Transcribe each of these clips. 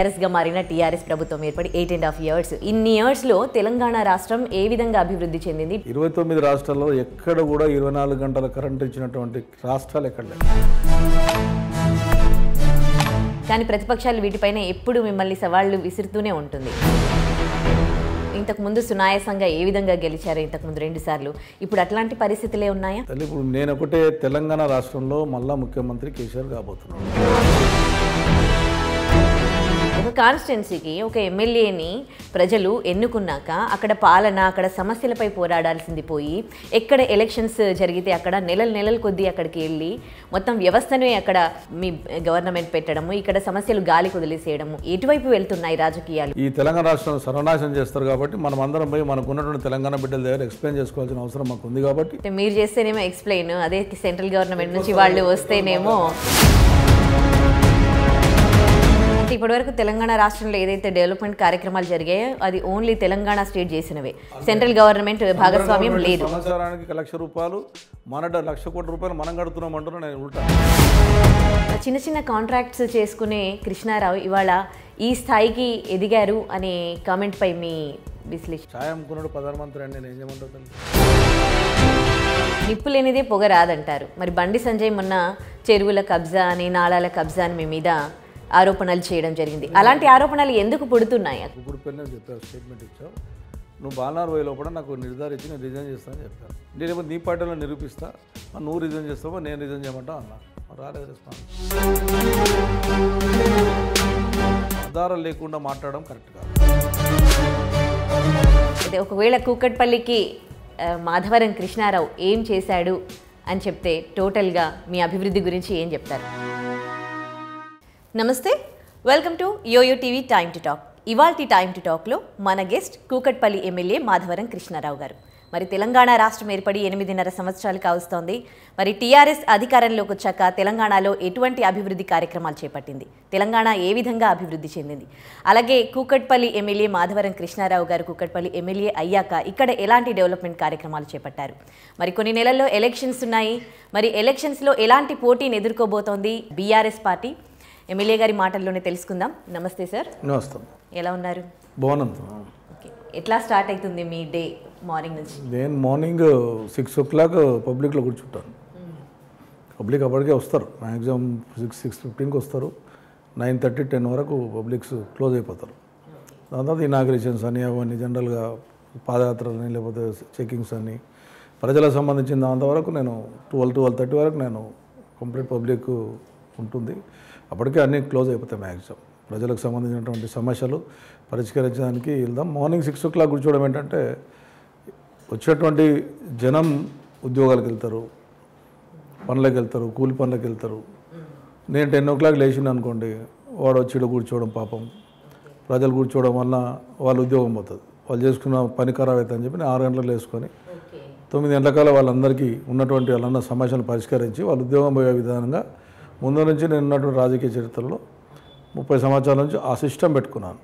టీఆర్ఎస్గా మారిన టీఆర్ఎస్ ప్రభుత్వం ఏర్పడి ఎయిట్ అండ్ హాఫ్ ఇయర్స్ ఇన్ని ఇయర్స్లో తెలంగాణ రాష్ట్రం ఏ విధంగా అభివృద్ధి చెందింది ఇరవై తొమ్మిది రాష్ట్రాల్లో ఎక్కడ కూడా ఇరవై నాలుగు గంటల కరెంట్ ఇచ్చినటువంటి రాష్ట్రాలు ఎక్కడ కానీ ప్రతిపక్షాలు వీటిపైన ఎప్పుడు మిమ్మల్ని సవాళ్లు విసురుతూనే ఉంటుంది ఇంతకుముందు సునాయాసంగా ఏ విధంగా గెలిచారు ముందు రెండు సార్లు ఇప్పుడు అట్లాంటి పరిస్థితులే ఉన్నాయా ఇప్పుడు నేను ఒకటే తెలంగాణ రాష్ట్రంలో మళ్ళా ముఖ్యమంత్రి కేసీఆర్ కాబోతున్నాను ఒక కాన్స్టిట్యున్సీకి ఒక ఎమ్మెల్యేని ప్రజలు ఎన్నుకున్నాక అక్కడ పాలన అక్కడ సమస్యలపై పోరాడాల్సింది పోయి ఎక్కడ ఎలక్షన్స్ జరిగితే అక్కడ నెలలు నెలల కొద్దీ అక్కడికి వెళ్ళి మొత్తం వ్యవస్థనే అక్కడ మీ గవర్నమెంట్ పెట్టడము ఇక్కడ సమస్యలు గాలి వదిలేసేయడము ఎటువైపు వెళ్తున్నాయి రాజకీయాలు ఈ తెలంగాణ రాష్ట్రం సర్వనాశనం చేస్తారు కాబట్టి మనం అందరం పోయి మనకు ఉన్నటువంటి తెలంగాణ బిడ్డల దగ్గర ఎక్స్ప్లెయిన్ చేసుకోవాల్సిన అవసరం మాకు ఉంది కాబట్టి మీరు చేస్తేనేమో ఎక్స్ప్లెయిన్ అదే సెంట్రల్ గవర్నమెంట్ నుంచి వాళ్ళు వస్తేనేమో అంటే ఇప్పటివరకు తెలంగాణ రాష్ట్రంలో ఏదైతే డెవలప్మెంట్ కార్యక్రమాలు జరిగాయో అది ఓన్లీ తెలంగాణ స్టేట్ చేసినవే సెంట్రల్ గవర్నమెంట్ భాగస్వామ్యం లేదు లక్ష రూపాయలు మన లక్ష కోట్ల రూపాయలు మనం కడుతున్నాం నేను చిన్న చిన్న కాంట్రాక్ట్స్ చేసుకునే కృష్ణారావు ఇవాళ ఈ స్థాయికి ఎదిగారు అనే కామెంట్ పై మీ విశ్లేషణ నిప్పు లేనిదే పొగ రాదంటారు మరి బండి సంజయ్ మొన్న చెరువుల కబ్జా అని నాళాల కబ్జా అని మీ మీద ఆరోపణలు చేయడం జరిగింది అలాంటి ఆరోపణలు ఎందుకు పుడుతున్నాయి ఇప్పుడు పెళ్ళి స్టేట్మెంట్ ఇచ్చావు నువ్వు బాలనార్ వయలో కూడా నాకు నిర్ధారించి నేను రిజైన్ చేస్తానని చెప్పాను నేనేమో నీ పార్టీలో నిరూపిస్తా నువ్వు రిజైన్ చేస్తావో నేను రిజైన్ చేయమంటావు అన్నా రాలేదు రెస్పాన్స్ ఆధారం లేకుండా మాట్లాడడం కరెక్ట్ కాదు అయితే ఒకవేళ కూకట్పల్లికి మాధవరం కృష్ణారావు ఏం చేశాడు అని చెప్తే టోటల్గా మీ అభివృద్ధి గురించి ఏం చెప్తారు నమస్తే welcome to YOYO TV time to talk ఇవాల్టి టైమ్ టు టాక్లో మన గెస్ట్ కూకట్పల్లి ఎమ్మెల్యే మాధవరం కృష్ణారావు గారు మరి తెలంగాణ రాష్ట్రం ఏర్పడి ఎనిమిదిన్నర సంవత్సరాలు కావస్తోంది మరి టీఆర్ఎస్ అధికారంలోకి వచ్చాక తెలంగాణలో ఎటువంటి అభివృద్ధి కార్యక్రమాలు చేపట్టింది తెలంగాణ ఏ విధంగా అభివృద్ధి చెందింది అలాగే కూకట్పల్లి ఎమ్మెల్యే మాధవరం కృష్ణారావు గారు కూకట్పల్లి ఎమ్మెల్యే అయ్యాక ఇక్కడ ఎలాంటి డెవలప్మెంట్ కార్యక్రమాలు చేపట్టారు మరి కొన్ని నెలల్లో ఎలక్షన్స్ ఉన్నాయి మరి ఎలక్షన్స్లో ఎలాంటి పోటీని ఎదుర్కోబోతోంది బీఆర్ఎస్ పార్టీ ఎమ్మెల్యే గారి మాటల్లోనే తెలుసుకుందాం నమస్తే సార్ నమస్తే ఎలా ఉన్నారు బాగున్నాను ఎట్లా స్టార్ట్ అవుతుంది మీ డే మార్నింగ్ నుంచి నేను మార్నింగ్ సిక్స్ ఓ క్లాక్ పబ్లిక్లో కూర్చుంటాను hmm. పబ్లిక్ అప్పటికే వస్తారు మ్యాక్సిమం సిక్స్ సిక్స్ ఫిఫ్టీన్కి వస్తారు నైన్ థర్టీ టెన్ వరకు పబ్లిక్స్ క్లోజ్ అయిపోతారు hmm. దాని తర్వాత ఇనాగ్రేషన్స్ అని అవన్నీ జనరల్గా పాదయాత్రలని లేకపోతే చెక్కింగ్స్ అని ప్రజలకు సంబంధించిన దాంతవరకు నేను ట్వెల్వ్ ట్వెల్వ్ థర్టీ వరకు నేను కంప్లీట్ పబ్లిక్ ఉంటుంది అప్పటికే అన్నీ క్లోజ్ అయిపోతాయి మ్యాక్సిమం ప్రజలకు సంబంధించినటువంటి సమస్యలు పరిష్కరించడానికి వెళ్దాం మార్నింగ్ సిక్స్ ఓ క్లాక్ కూర్చోవడం ఏంటంటే వచ్చేటువంటి జనం ఉద్యోగాలకు వెళ్తారు పనులకు వెళ్తారు కూలి పనులకు వెళ్తారు నేను టెన్ ఓ క్లాక్ లేచిండు అనుకోండి వాడు వచ్చి కూర్చోవడం పాపం ప్రజలు కూర్చోవడం వల్ల వాళ్ళ ఉద్యోగం పోతుంది వాళ్ళు చేసుకున్న పని ఖరాబ్ అవుతుందని చెప్పి ఆరు గంటలకు వేసుకొని తొమ్మిది గంటల వాళ్ళందరికీ ఉన్నటువంటి వాళ్ళన్న సమస్యలను పరిష్కరించి వాళ్ళు ఉద్యోగం పోయే విధానంగా ముందు నుంచి నేను ఉన్నటువంటి రాజకీయ చరిత్రలో ముప్పై సంవత్సరాల నుంచి ఆ సిస్టమ్ పెట్టుకున్నాను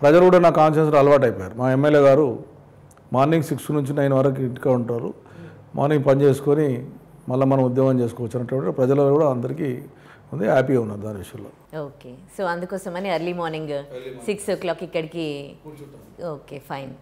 ప్రజలు కూడా నా కాన్షియన్స్లో అలవాటు అయిపోయారు మా ఎమ్మెల్యే గారు మార్నింగ్ సిక్స్ నుంచి నైన్ వరకు ఇంటిగా ఉంటారు మార్నింగ్ పని చేసుకొని మళ్ళీ మనం ఉద్యమం చేసుకోవచ్చు అనేటువంటి ప్రజలు కూడా అందరికీ ఉంది హ్యాపీగా ఉన్నారు దాని విషయంలో ఓకే సో అందుకోసమని early morning six o'clock ఇక్కడికి ఓకే ఫైన్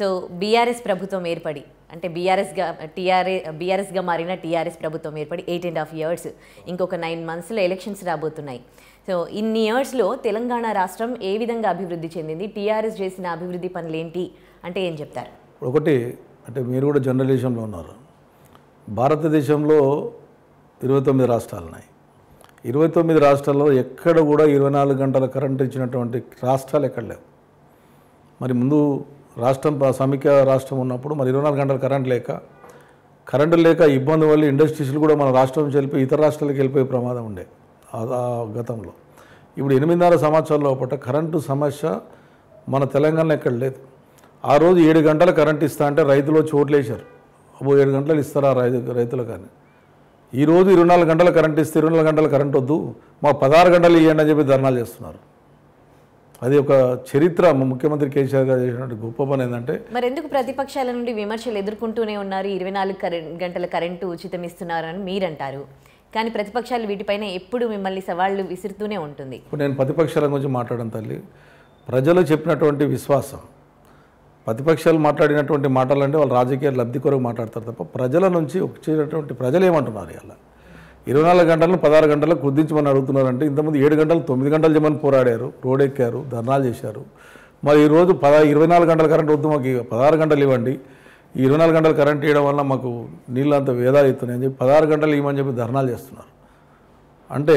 సో బీఆర్ఎస్ ప్రభుత్వం ఏర్పడి అంటే బీఆర్ఎస్గా టీఆర్ఏ బీఆర్ఎస్గా మారిన టీఆర్ఎస్ ప్రభుత్వం ఏర్పడి ఎయిట్ అండ్ హాఫ్ ఇయర్స్ ఇంకొక నైన్ మంత్స్లో ఎలక్షన్స్ రాబోతున్నాయి సో ఇన్ని ఇయర్స్లో తెలంగాణ రాష్ట్రం ఏ విధంగా అభివృద్ధి చెందింది టీఆర్ఎస్ చేసిన అభివృద్ధి పనులు ఏంటి అంటే ఏం చెప్తారు ఒకటి అంటే మీరు కూడా జర్నలిజంలో ఉన్నారు భారతదేశంలో ఇరవై తొమ్మిది రాష్ట్రాలు ఉన్నాయి ఇరవై తొమ్మిది రాష్ట్రాల్లో ఎక్కడ కూడా ఇరవై నాలుగు గంటల కరెంటు ఇచ్చినటువంటి రాష్ట్రాలు ఎక్కడ లేవు మరి ముందు రాష్ట్రం సమైక్య రాష్ట్రం ఉన్నప్పుడు మరి ఇరవై నాలుగు గంటలు కరెంట్ లేక కరెంటు లేక ఇబ్బంది వల్ల ఇండస్ట్రీస్లు కూడా మన రాష్ట్రం చెల్లిపి ఇతర రాష్ట్రాలకు వెళ్ళిపోయే ప్రమాదం ఉండే గతంలో ఇప్పుడు ఎనిమిదిన్నర సంవత్సరాల లోపల కరెంటు సమస్య మన తెలంగాణలో ఎక్కడ లేదు ఆ రోజు ఏడు గంటలు కరెంట్ ఇస్తా అంటే రైతులు చోట్లేశారు అబ్బో ఏడు గంటలు ఇస్తారా రైతు రైతులు కానీ ఈరోజు ఇరవై నాలుగు గంటల కరెంట్ ఇస్తే ఇరవై నాలుగు గంటల కరెంట్ వద్దు మా పదహారు గంటలు ఇవ్వండి అని చెప్పి ధర్నాలు చేస్తున్నారు అది ఒక చరిత్ర ముఖ్యమంత్రి కేసీఆర్ గారు చేసినటువంటి గొప్ప పని ఏంటంటే మరి ఎందుకు ప్రతిపక్షాల నుండి విమర్శలు ఎదుర్కొంటూనే ఉన్నారు ఇరవై నాలుగు గంటల కరెంటు ఉచితం ఇస్తున్నారని మీరంటారు కానీ ప్రతిపక్షాలు వీటిపైన ఎప్పుడు మిమ్మల్ని సవాళ్లు విసురుతూనే ఉంటుంది ఇప్పుడు నేను ప్రతిపక్షాల గురించి మాట్లాడడం తల్లి ప్రజలు చెప్పినటువంటి విశ్వాసం ప్రతిపక్షాలు మాట్లాడినటువంటి మాటలు అంటే వాళ్ళు రాజకీయ లబ్ధి కొరకు మాట్లాడతారు తప్ప ప్రజల నుంచి వచ్చేటటువంటి ప్రజలు ఏమంటున్నారు ఇలా ఇరవై నాలుగు గంటలు పదహారు గంటలకు కుదించమని అడుగుతున్నారంటే ఇంతమంది ఏడు గంటలు తొమ్మిది గంటలు చేయమని పోరాడారు రోడ్ ఎక్కారు ధర్నాలు చేశారు మరి ఈరోజు పద ఇరవై నాలుగు గంటల కరెంట్ వద్దు మాకు పదహారు గంటలు ఇవ్వండి ఈ ఇరవై నాలుగు గంటలు కరెంట్ ఇవ్వడం వల్ల మాకు నీళ్ళు అంత వేదాలు ఇస్తున్నాయని చెప్పి పదహారు గంటలు ఇవ్వమని చెప్పి ధర్నాలు చేస్తున్నారు అంటే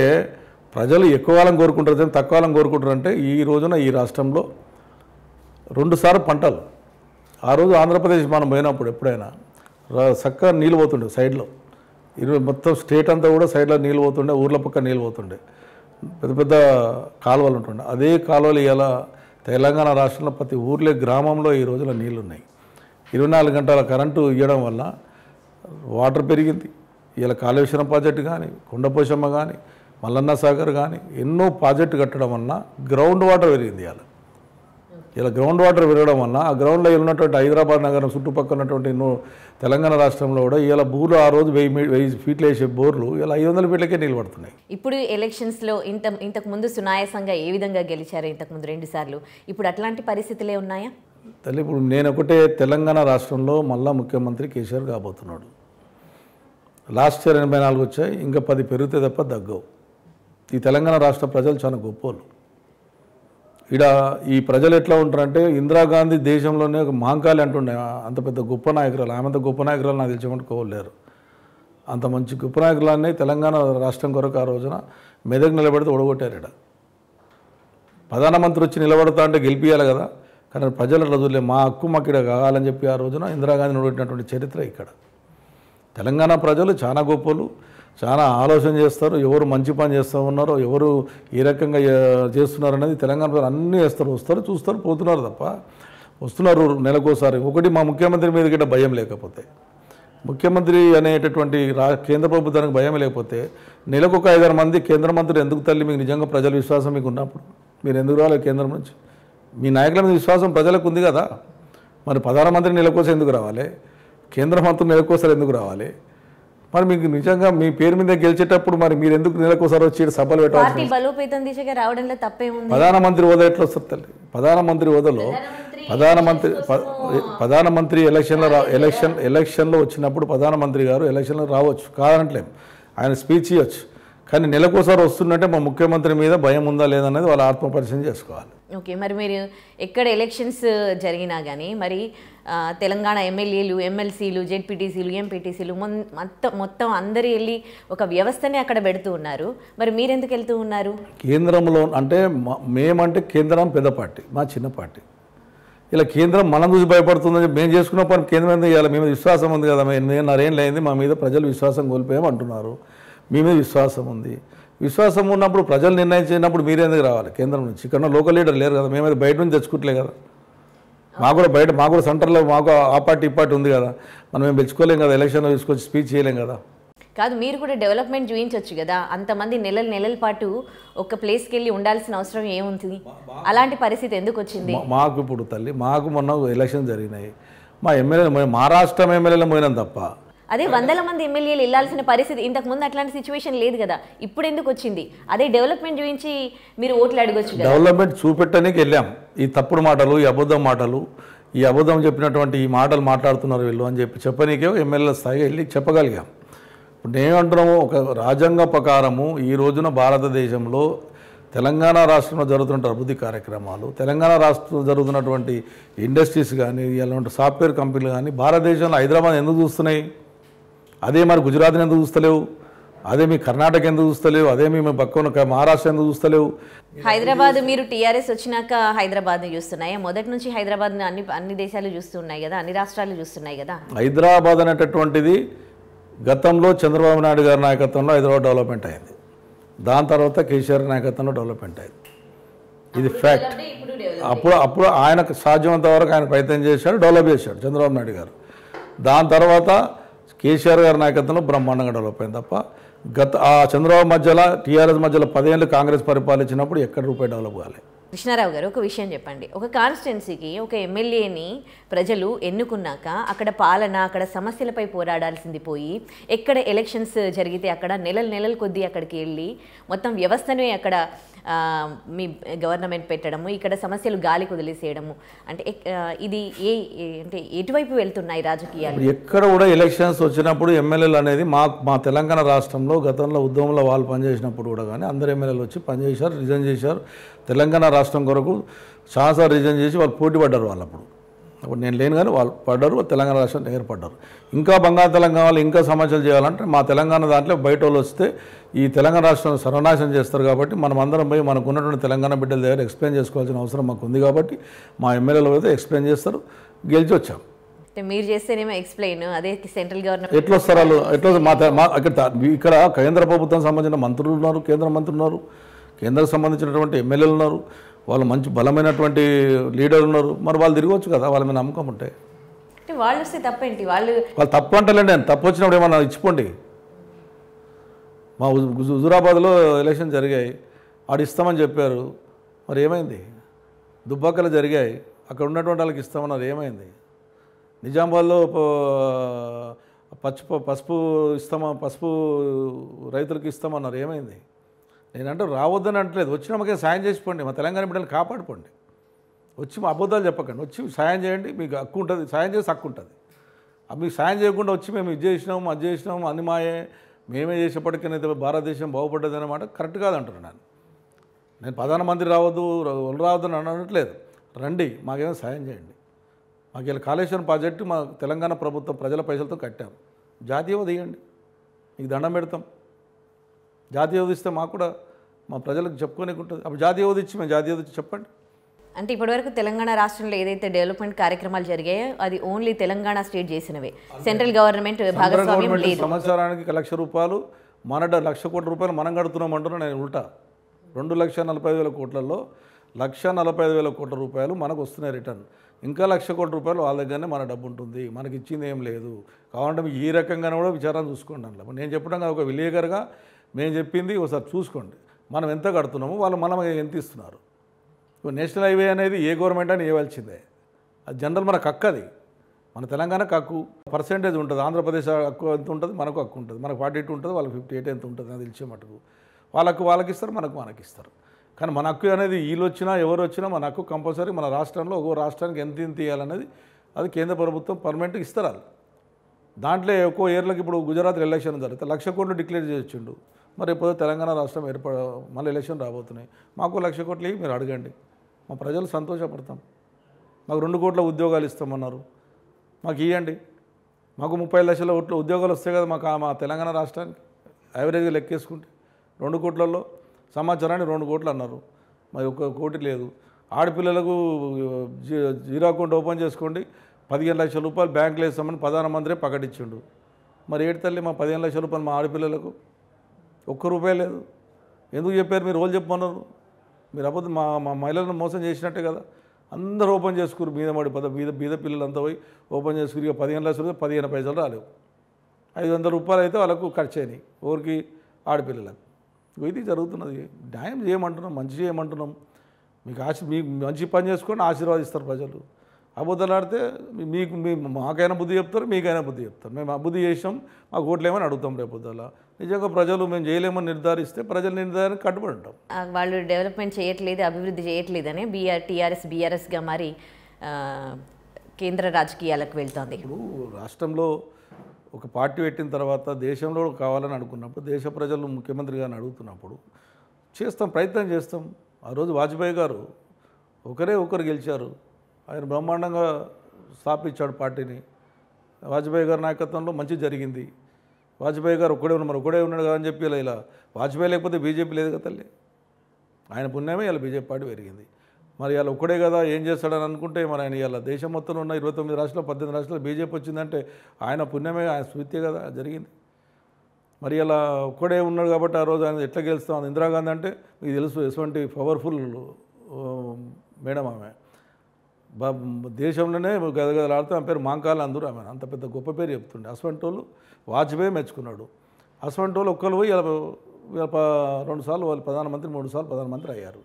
ప్రజలు ఎక్కువ కాలం కోరుకుంటారు కానీ తక్కువ కాలం కోరుకుంటారు అంటే ఈ రోజున ఈ రాష్ట్రంలో రెండుసార్లు పంటలు ఆ రోజు ఆంధ్రప్రదేశ్ మనం పోయినప్పుడు ఎప్పుడైనా చక్కగా నీళ్ళు పోతుండే సైడ్లో ఇరవై మొత్తం స్టేట్ అంతా కూడా సైడ్లో నీళ్ళు పోతుండే ఊర్ల పక్క నీళ్ళు పోతుండే పెద్ద పెద్ద కాలువలు ఉంటుండే అదే కాలువలు ఇలా తెలంగాణ రాష్ట్రంలో ప్రతి ఊర్లే గ్రామంలో ఈ రోజుల నీళ్ళు ఉన్నాయి ఇరవై నాలుగు గంటల కరెంటు ఇవ్వడం వల్ల వాటర్ పెరిగింది ఇలా కాళేశ్వరం ప్రాజెక్టు కానీ కొండపోషమ్మ కానీ మల్లన్న సాగర్ కానీ ఎన్నో ప్రాజెక్టు కట్టడం వలన గ్రౌండ్ వాటర్ పెరిగింది ఇవాళ ఇలా గ్రౌండ్ వాటర్ పెరగడం వల్ల ఆ గ్రౌండ్లో ఉన్నటువంటి హైదరాబాద్ నగరం చుట్టుపక్కల ఉన్నటువంటి తెలంగాణ రాష్ట్రంలో కూడా ఇలా బోర్లు ఆ రోజు వెయ్యి వెయ్యి ఫీట్లు వేసే బోర్లు ఇలా ఐదు వందల ఫీట్లకే నీళ్ళు పడుతున్నాయి ఇప్పుడు ఎలక్షన్స్లో ఇంత ఇంతకు ముందు సునాయాసంగా ఏ విధంగా గెలిచారు ఇంతకు ముందు రెండు సార్లు ఇప్పుడు అట్లాంటి పరిస్థితులే ఉన్నాయా తల్లి ఇప్పుడు నేను ఒకటే తెలంగాణ రాష్ట్రంలో మళ్ళా ముఖ్యమంత్రి కేసీఆర్ కాబోతున్నాడు లాస్ట్ ఇయర్ ఎనభై నాలుగు వచ్చాయి ఇంకా పది పెరిగితే తప్ప తగ్గవు ఈ తెలంగాణ రాష్ట్ర ప్రజలు చాలా గొప్పోళ్ళు ఇక్కడ ఈ ప్రజలు ఎట్లా ఉంటారంటే ఇందిరాగాంధీ దేశంలోనే ఒక మాంకాలి అంటుండే అంత పెద్ద గొప్ప నాయకురాలు ఆమె అంత గొప్ప నాయకురాలు నాకు తెలిసేమంటుకోలేరు అంత మంచి గొప్ప నాయకులన్నీ తెలంగాణ రాష్ట్రం కొరకు ఆ రోజున మెదక్ నిలబెడితే ఓడగొట్టారు ఇక్కడ ప్రధానమంత్రి వచ్చి నిలబడతా అంటే గెలిపియాలి కదా కానీ ప్రజలు రోజులే మా హక్కు మాకు ఇక్కడ కావాలని చెప్పి ఆ రోజున ఇందిరాగాంధీ నడినటువంటి చరిత్ర ఇక్కడ తెలంగాణ ప్రజలు చాలా గొప్పలు చాలా ఆలోచన చేస్తారు ఎవరు మంచి పని చేస్తూ ఉన్నారు ఎవరు ఏ రకంగా చేస్తున్నారు అనేది తెలంగాణ అన్నీ వేస్తారు వస్తారు చూస్తారు పోతున్నారు తప్ప వస్తున్నారు నెలకోసారి ఒకటి మా ముఖ్యమంత్రి మీద గిట్ట భయం లేకపోతే ముఖ్యమంత్రి అనేటటువంటి రా కేంద్ర ప్రభుత్వానికి భయం లేకపోతే నెలకు ఒక ఐదారు మంది కేంద్ర మంత్రులు ఎందుకు తల్లి మీకు నిజంగా ప్రజల విశ్వాసం మీకు ఉన్నప్పుడు మీరు ఎందుకు రావాలి కేంద్రం నుంచి మీ నాయకుల మీద విశ్వాసం ప్రజలకు ఉంది కదా మరి ప్రధానమంత్రి నెలకోసం ఎందుకు రావాలి కేంద్ర మంత్రులు నెలకోసారి ఎందుకు రావాలి మరి మీకు నిజంగా మీ పేరు మీద గెలిచేటప్పుడు మరి మీరు ఎందుకు నెలకోసారి వచ్చి సభలు పెట్టాలి బలోపేతం దిశగా రావడంలో తప్పేముంది ప్రధానమంత్రి హోదా ఎట్లా వస్తుంది తల్లి ప్రధానమంత్రి హోదాలో ప్రధానమంత్రి ప్రధానమంత్రి ఎలక్షన్లో రా ఎలక్షన్ ఎలక్షన్లో వచ్చినప్పుడు ప్రధానమంత్రి గారు ఎలక్షన్లో రావచ్చు కాదనట్లేం ఆయన స్పీచ్ ఇవ్వచ్చు కానీ నెలకోసారి వస్తుందంటే మా ముఖ్యమంత్రి మీద భయం ఉందా లేదనేది వాళ్ళ ఆత్మపరిచయం చేసుకోవాలి ఓకే మరి మీరు ఎక్కడ ఎలక్షన్స్ జరిగినా కానీ మరి తెలంగాణ ఎమ్మెల్యేలు ఎమ్మెల్సీలు జెడ్పీటీసీలు ఎంపీటీసీలు మొత్తం మొత్తం అందరూ వెళ్ళి ఒక వ్యవస్థనే అక్కడ పెడుతూ ఉన్నారు మరి మీరెందుకు వెళ్తూ ఉన్నారు కేంద్రంలో అంటే మేమంటే కేంద్రం పెద్ద పార్టీ మా చిన్న పార్టీ ఇలా కేంద్రం మనం చూసి భయపడుతుందని మేము చేసుకున్న పని కేంద్రం ఎందుకు చేయాలి మేము విశ్వాసం ఉంది కదా ఎనిమిదిన్నర నరేం అయింది మా మీద ప్రజలు విశ్వాసం కోల్పోయామంటున్నారు అంటున్నారు మీ మీద విశ్వాసం ఉంది విశ్వాసం ఉన్నప్పుడు ప్రజలు నిర్ణయించినప్పుడు చేయనప్పుడు ఎందుకు రావాలి కేంద్రం నుంచి ఇక్కడ లోకల్ లీడర్ లేరు కదా మేమైతే బయట నుంచి తెచ్చుకోవట్లే కదా మాకు కూడా బయట మాకు కూడా సెంటర్లో మాకు ఆ పార్టీ పార్టీ ఉంది కదా మనం మేము పెంచుకోలేం కదా ఎలక్షన్లో తీసుకొచ్చి స్పీచ్ చేయలేం కదా కాదు మీరు కూడా డెవలప్మెంట్ చూపించవచ్చు కదా అంతమంది నెలల నెలల పాటు ఒక ప్లేస్కి వెళ్ళి ఉండాల్సిన అవసరం ఏముంది అలాంటి పరిస్థితి ఎందుకు వచ్చింది మాకు ఇప్పుడు తల్లి మాకు మొన్న ఎలక్షన్ జరిగినాయి మా ఎమ్మెల్యే మహారాష్ట్రం ఎమ్మెల్యేలు పోయినాం తప్ప అదే వందల మంది ఎమ్మెల్యేలు వెళ్ళాల్సిన పరిస్థితి ఇంతకు ముందు అట్లాంటి సిచ్యువేషన్ లేదు కదా ఇప్పుడు ఎందుకు వచ్చింది అదే డెవలప్మెంట్ చూపించి మీరు ఓట్లు అడగొచ్చు డెవలప్మెంట్ చూపెట్టడానికి వెళ్ళాం ఈ తప్పుడు మాటలు ఈ అబద్ధం మాటలు ఈ అబద్ధం చెప్పినటువంటి ఈ మాటలు మాట్లాడుతున్నారు వీళ్ళు అని చెప్పి చెప్పనీకే ఎమ్మెల్యేల స్థాయిగా వెళ్ళి చెప్పగలిగాం ఇప్పుడు నేనంటున్నాము ఒక రాజ్యాంగ ప్రకారము ఈ రోజున భారతదేశంలో తెలంగాణ రాష్ట్రంలో జరుగుతున్న అభివృద్ధి కార్యక్రమాలు తెలంగాణ రాష్ట్రంలో జరుగుతున్నటువంటి ఇండస్ట్రీస్ కానీ ఇలాంటి సాఫ్ట్వేర్ కంపెనీలు కానీ భారతదేశంలో హైదరాబాద్ ఎందుకు చూస్తున్నాయి అదే మరి గుజరాత్ని ఎందుకు చూస్తలేవు అదే మీ కర్ణాటక ఎందుకు చూస్తలేవు అదే మీ ఉన్న మహారాష్ట్ర ఎందుకు చూస్తలేవు హైదరాబాద్ మీరు టీఆర్ఎస్ వచ్చినాక హైదరాబాద్ చూస్తున్నాయి మొదటి నుంచి హైదరాబాద్ అన్ని అన్ని దేశాలు చూస్తున్నాయి కదా అన్ని రాష్ట్రాలు చూస్తున్నాయి కదా హైదరాబాద్ అనేటటువంటిది గతంలో చంద్రబాబు నాయుడు గారి నాయకత్వంలో హైదరాబాద్ డెవలప్మెంట్ అయింది దాని తర్వాత కేసీఆర్ నాయకత్వంలో డెవలప్మెంట్ అయింది ఇది ఫ్యాక్ట్ అప్పుడు అప్పుడు ఆయనకు సాధ్యమంత వరకు ఆయన ప్రయత్నం చేశాడు డెవలప్ చేశాడు చంద్రబాబు నాయుడు గారు దాని తర్వాత కేసీఆర్ గారి నాయకత్వంలో బ్రహ్మాండంగా డెవలప్ అయింది తప్ప గత ఆ చంద్రబాబు మధ్యలో టీఆర్ఎస్ మధ్యలో పదేళ్ళు కాంగ్రెస్ పరిపాలించినప్పుడు ఎక్కడ రూపాయి డెవలప్ కాలేదు కృష్ణారావు గారు ఒక విషయం చెప్పండి ఒక కాన్స్టిట్యున్సీకి ఒక ఎమ్మెల్యేని ప్రజలు ఎన్నుకున్నాక అక్కడ పాలన అక్కడ సమస్యలపై పోరాడాల్సింది పోయి ఎక్కడ ఎలక్షన్స్ జరిగితే అక్కడ నెలలు నెలలు కొద్దీ అక్కడికి వెళ్ళి మొత్తం వ్యవస్థనే అక్కడ మీ గవర్నమెంట్ పెట్టడము ఇక్కడ సమస్యలు గాలి వదిలేసేయడము అంటే ఇది ఏ అంటే ఎటువైపు వెళ్తున్నాయి రాజకీయాలు ఎక్కడ కూడా ఎలక్షన్స్ వచ్చినప్పుడు ఎమ్మెల్యేలు అనేది మా మా తెలంగాణ రాష్ట్రంలో గతంలో ఉద్యమంలో వాళ్ళు పనిచేసినప్పుడు కూడా కానీ అందరు ఎమ్మెల్యేలు వచ్చి పనిచేశారు రిజైన్ చేశారు తెలంగాణ రాష్ట్రం కొరకు సాహసాలు రిజైన్ చేసి వాళ్ళు పోటీ పడ్డారు వాళ్ళప్పుడు అప్పుడు నేను లేను కానీ వాళ్ళు పడ్డారు తెలంగాణ రాష్ట్రం ఏర్పడ్డారు ఇంకా తెలంగాణ కావాలి ఇంకా సమాచారం చేయాలంటే మా తెలంగాణ దాంట్లో బయట వాళ్ళు వస్తే ఈ తెలంగాణ రాష్ట్రం సర్వనాశనం చేస్తారు కాబట్టి మనం అందరం పోయి మనకు ఉన్నటువంటి తెలంగాణ బిడ్డల దగ్గర ఎక్స్ప్లెయిన్ చేసుకోవాల్సిన అవసరం మాకు ఉంది కాబట్టి మా ఎమ్మెల్యేలు అయితే ఎక్స్ప్లెయిన్ చేస్తారు గెలిచి వచ్చాం మీరు చేస్తేనేమో ఎక్స్ప్లెయిన్ అదే సెంట్రల్ గవర్నమెంట్ ఎట్లా వస్తారు వాళ్ళు ఎట్లా మా ఇక్కడ ఇక్కడ కేంద్ర ప్రభుత్వం సంబంధించిన మంత్రులు ఉన్నారు కేంద్ర మంత్రులు ఉన్నారు కేంద్రానికి సంబంధించినటువంటి ఎమ్మెల్యేలు ఉన్నారు వాళ్ళు మంచి బలమైనటువంటి లీడర్లు ఉన్నారు మరి వాళ్ళు తిరగవచ్చు కదా వాళ్ళ మీద నమ్మకం ఉంటే వాళ్ళు వస్తే తప్పేంటి వాళ్ళు వాళ్ళు తప్పు అంటలేండి నేను తప్పు వచ్చినప్పుడు ఏమన్నా ఇచ్చిపోండి మా హుజురాబాద్లో ఎలక్షన్ జరిగాయి ఆడు ఇస్తామని చెప్పారు మరి ఏమైంది దుబ్బాకలు జరిగాయి అక్కడ ఉన్నటువంటి వాళ్ళకి ఇస్తామన్నారు ఏమైంది నిజామాబాద్లో పసుపు పసుపు ఇస్తామా పసుపు రైతులకు ఇస్తామన్నారు ఏమైంది నేనంటే రావద్దని అంటలేదు వచ్చిన మాకే సాయం చేసిపోండి మా తెలంగాణ బిడ్డలు కాపాడుకోండి వచ్చి మా అబద్ధాలు చెప్పకండి వచ్చి సాయం చేయండి మీకు హక్కు ఉంటుంది సాయం చేసి హక్కు ఉంటుంది మీకు సాయం చేయకుండా వచ్చి మేము ఇది చేసినాం అది చేసినాం అన్ని మాయే మేమే అయితే భారతదేశం బాగుపడ్డది అనమాట కరెక్ట్ కాదంటున్నాను నేను నేను ప్రధానమంత్రి రావద్దు ఒళ్ళు రావద్దని అనట్లేదు రండి మాకేమో సాయం చేయండి మాకు ఇలా కాళేశ్వరం ప్రాజెక్టు మా తెలంగాణ ప్రభుత్వం ప్రజల పైసలతో కట్టాం జాతీయవాద తీయండి మీకు దండం పెడతాం జాతీయ ఉదిస్తే మాకు కూడా మా ప్రజలకు చెప్పుకోనికి ఉంటుంది అప్పుడు జాతీయ ఇచ్చి మేము జాతీయ ఉదిచ్చి చెప్పండి అంటే ఇప్పటివరకు తెలంగాణ రాష్ట్రంలో ఏదైతే డెవలప్మెంట్ కార్యక్రమాలు జరిగాయో అది ఓన్లీ తెలంగాణ స్టేట్ చేసినవే సెంట్రల్ గవర్నమెంట్ సంవత్సరానికి లక్ష రూపాయలు మన లక్ష కోట్ల రూపాయలు మనం కడుతున్నామంటున్నా నేను ఉల్టా రెండు లక్ష నలభై వేల కోట్లలో లక్ష నలభై ఐదు వేల కోట్ల రూపాయలు మనకు వస్తున్నాయి రిటర్న్ ఇంకా లక్ష కోట్ల రూపాయలు వాళ్ళ దగ్గరనే మన డబ్బు ఉంటుంది మనకి ఇచ్చింది ఏం లేదు కావాలంటే ఈ రకంగానే కూడా విచారాన్ని చూసుకోండి అందులో నేను చెప్పడం ఒక విలేకరుగా మేము చెప్పింది ఒకసారి చూసుకోండి మనం ఎంత కడుతున్నామో వాళ్ళు మనం ఎంత ఇస్తున్నారు ఇప్పుడు నేషనల్ హైవే అనేది ఏ గవర్నమెంట్ అని ఇవ్వాల్సిందే అది జనరల్ మనకు హక్కది మన తెలంగాణకు హక్కు పర్సెంటేజ్ ఉంటుంది ఆంధ్రప్రదేశ్ హక్కు ఎంత ఉంటుంది మనకు హక్కు ఉంటుంది మనకు ఫార్టీ ఎయిట్ ఉంటుంది వాళ్ళకి ఫిఫ్టీ ఎయిట్ ఎంత ఉంటుంది అని తెలిసే మటుకు వాళ్ళకు వాళ్ళకి ఇస్తారు మనకు మనకి ఇస్తారు కానీ మన హక్కు అనేది వీళ్ళు వచ్చినా ఎవరు వచ్చినా మన హక్కు కంపల్సరీ మన రాష్ట్రంలో ఒక్కో రాష్ట్రానికి ఎంత ఎంత ఇవ్వాలనేది అది కేంద్ర ప్రభుత్వం పర్మనెంట్గా ఇస్తారు దాంట్లో ఒక్కో ఇయర్లకు ఇప్పుడు గుజరాత్ ఎలక్షన్ జరిగితే లక్ష కోట్లు డిక్లేర్ చేసిండు మరి ఇప్పుడు తెలంగాణ రాష్ట్రం ఏర్పడ మళ్ళీ ఎలక్షన్ రాబోతున్నాయి మాకు లక్ష కోట్లు మీరు అడగండి మా ప్రజలు సంతోషపడతాం మాకు రెండు కోట్ల ఉద్యోగాలు ఇస్తామన్నారు మాకు ఇవ్వండి మాకు ముప్పై లక్షల ఓట్ల ఉద్యోగాలు వస్తాయి కదా మాకు మా తెలంగాణ రాష్ట్రానికి యావరేజ్గా లెక్కేసుకుంటే రెండు కోట్లలో సమాచారాన్ని రెండు కోట్లు అన్నారు మరి ఒక కోటి లేదు ఆడపిల్లలకు జీరో అకౌంట్ ఓపెన్ చేసుకోండి పదిహేను లక్షల రూపాయలు బ్యాంకులు వేస్తామని ప్రధానమంత్రి ప్రకటించిండు మరి ఏడు తల్లి మా పదిహేను లక్షల రూపాయలు మా ఆడపిల్లలకు ఒక్క రూపాయి లేదు ఎందుకు చెప్పారు మీరు రోజు చెప్పమన్నారు మీరు అబద్ధం మా మా మహిళలను మోసం చేసినట్టే కదా అందరూ ఓపెన్ చేసుకుని మీద మడి పద బీద బీద అంతా పోయి ఓపెన్ చేసుకుని ఇక పదిహేను లక్షలు పదిహేను పైసలు రాలేవు ఐదు వందల రూపాయలు అయితే వాళ్ళకు ఖర్చు అయినాయి ఊరికి ఆడపిల్లలకు ఇది జరుగుతున్నది న్యాయం చేయమంటున్నాం మంచి చేయమంటున్నాం మీకు ఆశ మీకు మంచి పని చేసుకొని ఆశీర్వాదిస్తారు ప్రజలు ఆడితే మీకు మీ మాకైనా బుద్ధి చెప్తారు మీకైనా బుద్ధి చెప్తారు మేము అబుద్ధి చేసాం మాకు ఓట్లేమని అడుగుతాం రేపు పొద్దులా నిజంగా ప్రజలు మేము చేయలేమని నిర్ధారిస్తే ప్రజల నిర్ధారణ కట్టుబడి ఉంటాం వాళ్ళు డెవలప్మెంట్ చేయట్లేదు అభివృద్ధి చేయట్లేదు అని బీఆర్ టీఆర్ఎస్ బీఆర్ఎస్గా మరి కేంద్ర రాజకీయాలకు వెళ్తుంది రాష్ట్రంలో ఒక పార్టీ పెట్టిన తర్వాత దేశంలో కావాలని అనుకున్నప్పుడు దేశ ప్రజలు ముఖ్యమంత్రి గారిని అడుగుతున్నప్పుడు చేస్తాం ప్రయత్నం చేస్తాం ఆ రోజు వాజ్పేయి గారు ఒకరే ఒకరు గెలిచారు ఆయన బ్రహ్మాండంగా స్థాపించాడు పార్టీని వాజ్పేయి గారి నాయకత్వంలో మంచి జరిగింది వాజ్పేయి గారు ఒక్కడే ఉన్నారు మరి ఒక్కడే ఉన్నాడు కదా అని చెప్పి ఇలా ఇలా వాజ్పేయి లేకపోతే బీజేపీ లేదు కదా తల్లి ఆయన పుణ్యమే ఇలా బీజేపీ పార్టీ పెరిగింది మరి ఇలా ఒక్కడే కదా ఏం చేస్తాడని అనుకుంటే మరి ఆయన ఇలా దేశం మొత్తంలో ఉన్న ఇరవై తొమ్మిది రాష్ట్రాలు పద్దెనిమిది రాష్ట్రాలు బీజేపీ వచ్చిందంటే ఆయన పుణ్యమే ఆయన స్మృతి కదా జరిగింది మరి ఇలా ఒక్కడే ఉన్నాడు కాబట్టి ఆ రోజు ఆయన ఎట్లా గెలుస్తాం ఇందిరాగాంధీ అంటే మీకు తెలుసు ఎటువంటి పవర్ఫుల్ మేడం ఆమె దేశంలోనే గదగదలాడుతూ ఆమె పేరు మాంకాల అందరూ ఆమె అంత పెద్ద గొప్ప పేరు చెప్తుండే అస్వంటోలు వాజ్పేయి మెచ్చుకున్నాడు అస్వంటోలు ఒక్కరు పోయి రెండు సార్లు వాళ్ళు ప్రధానమంత్రి మూడు సార్లు ప్రధానమంత్రి అయ్యారు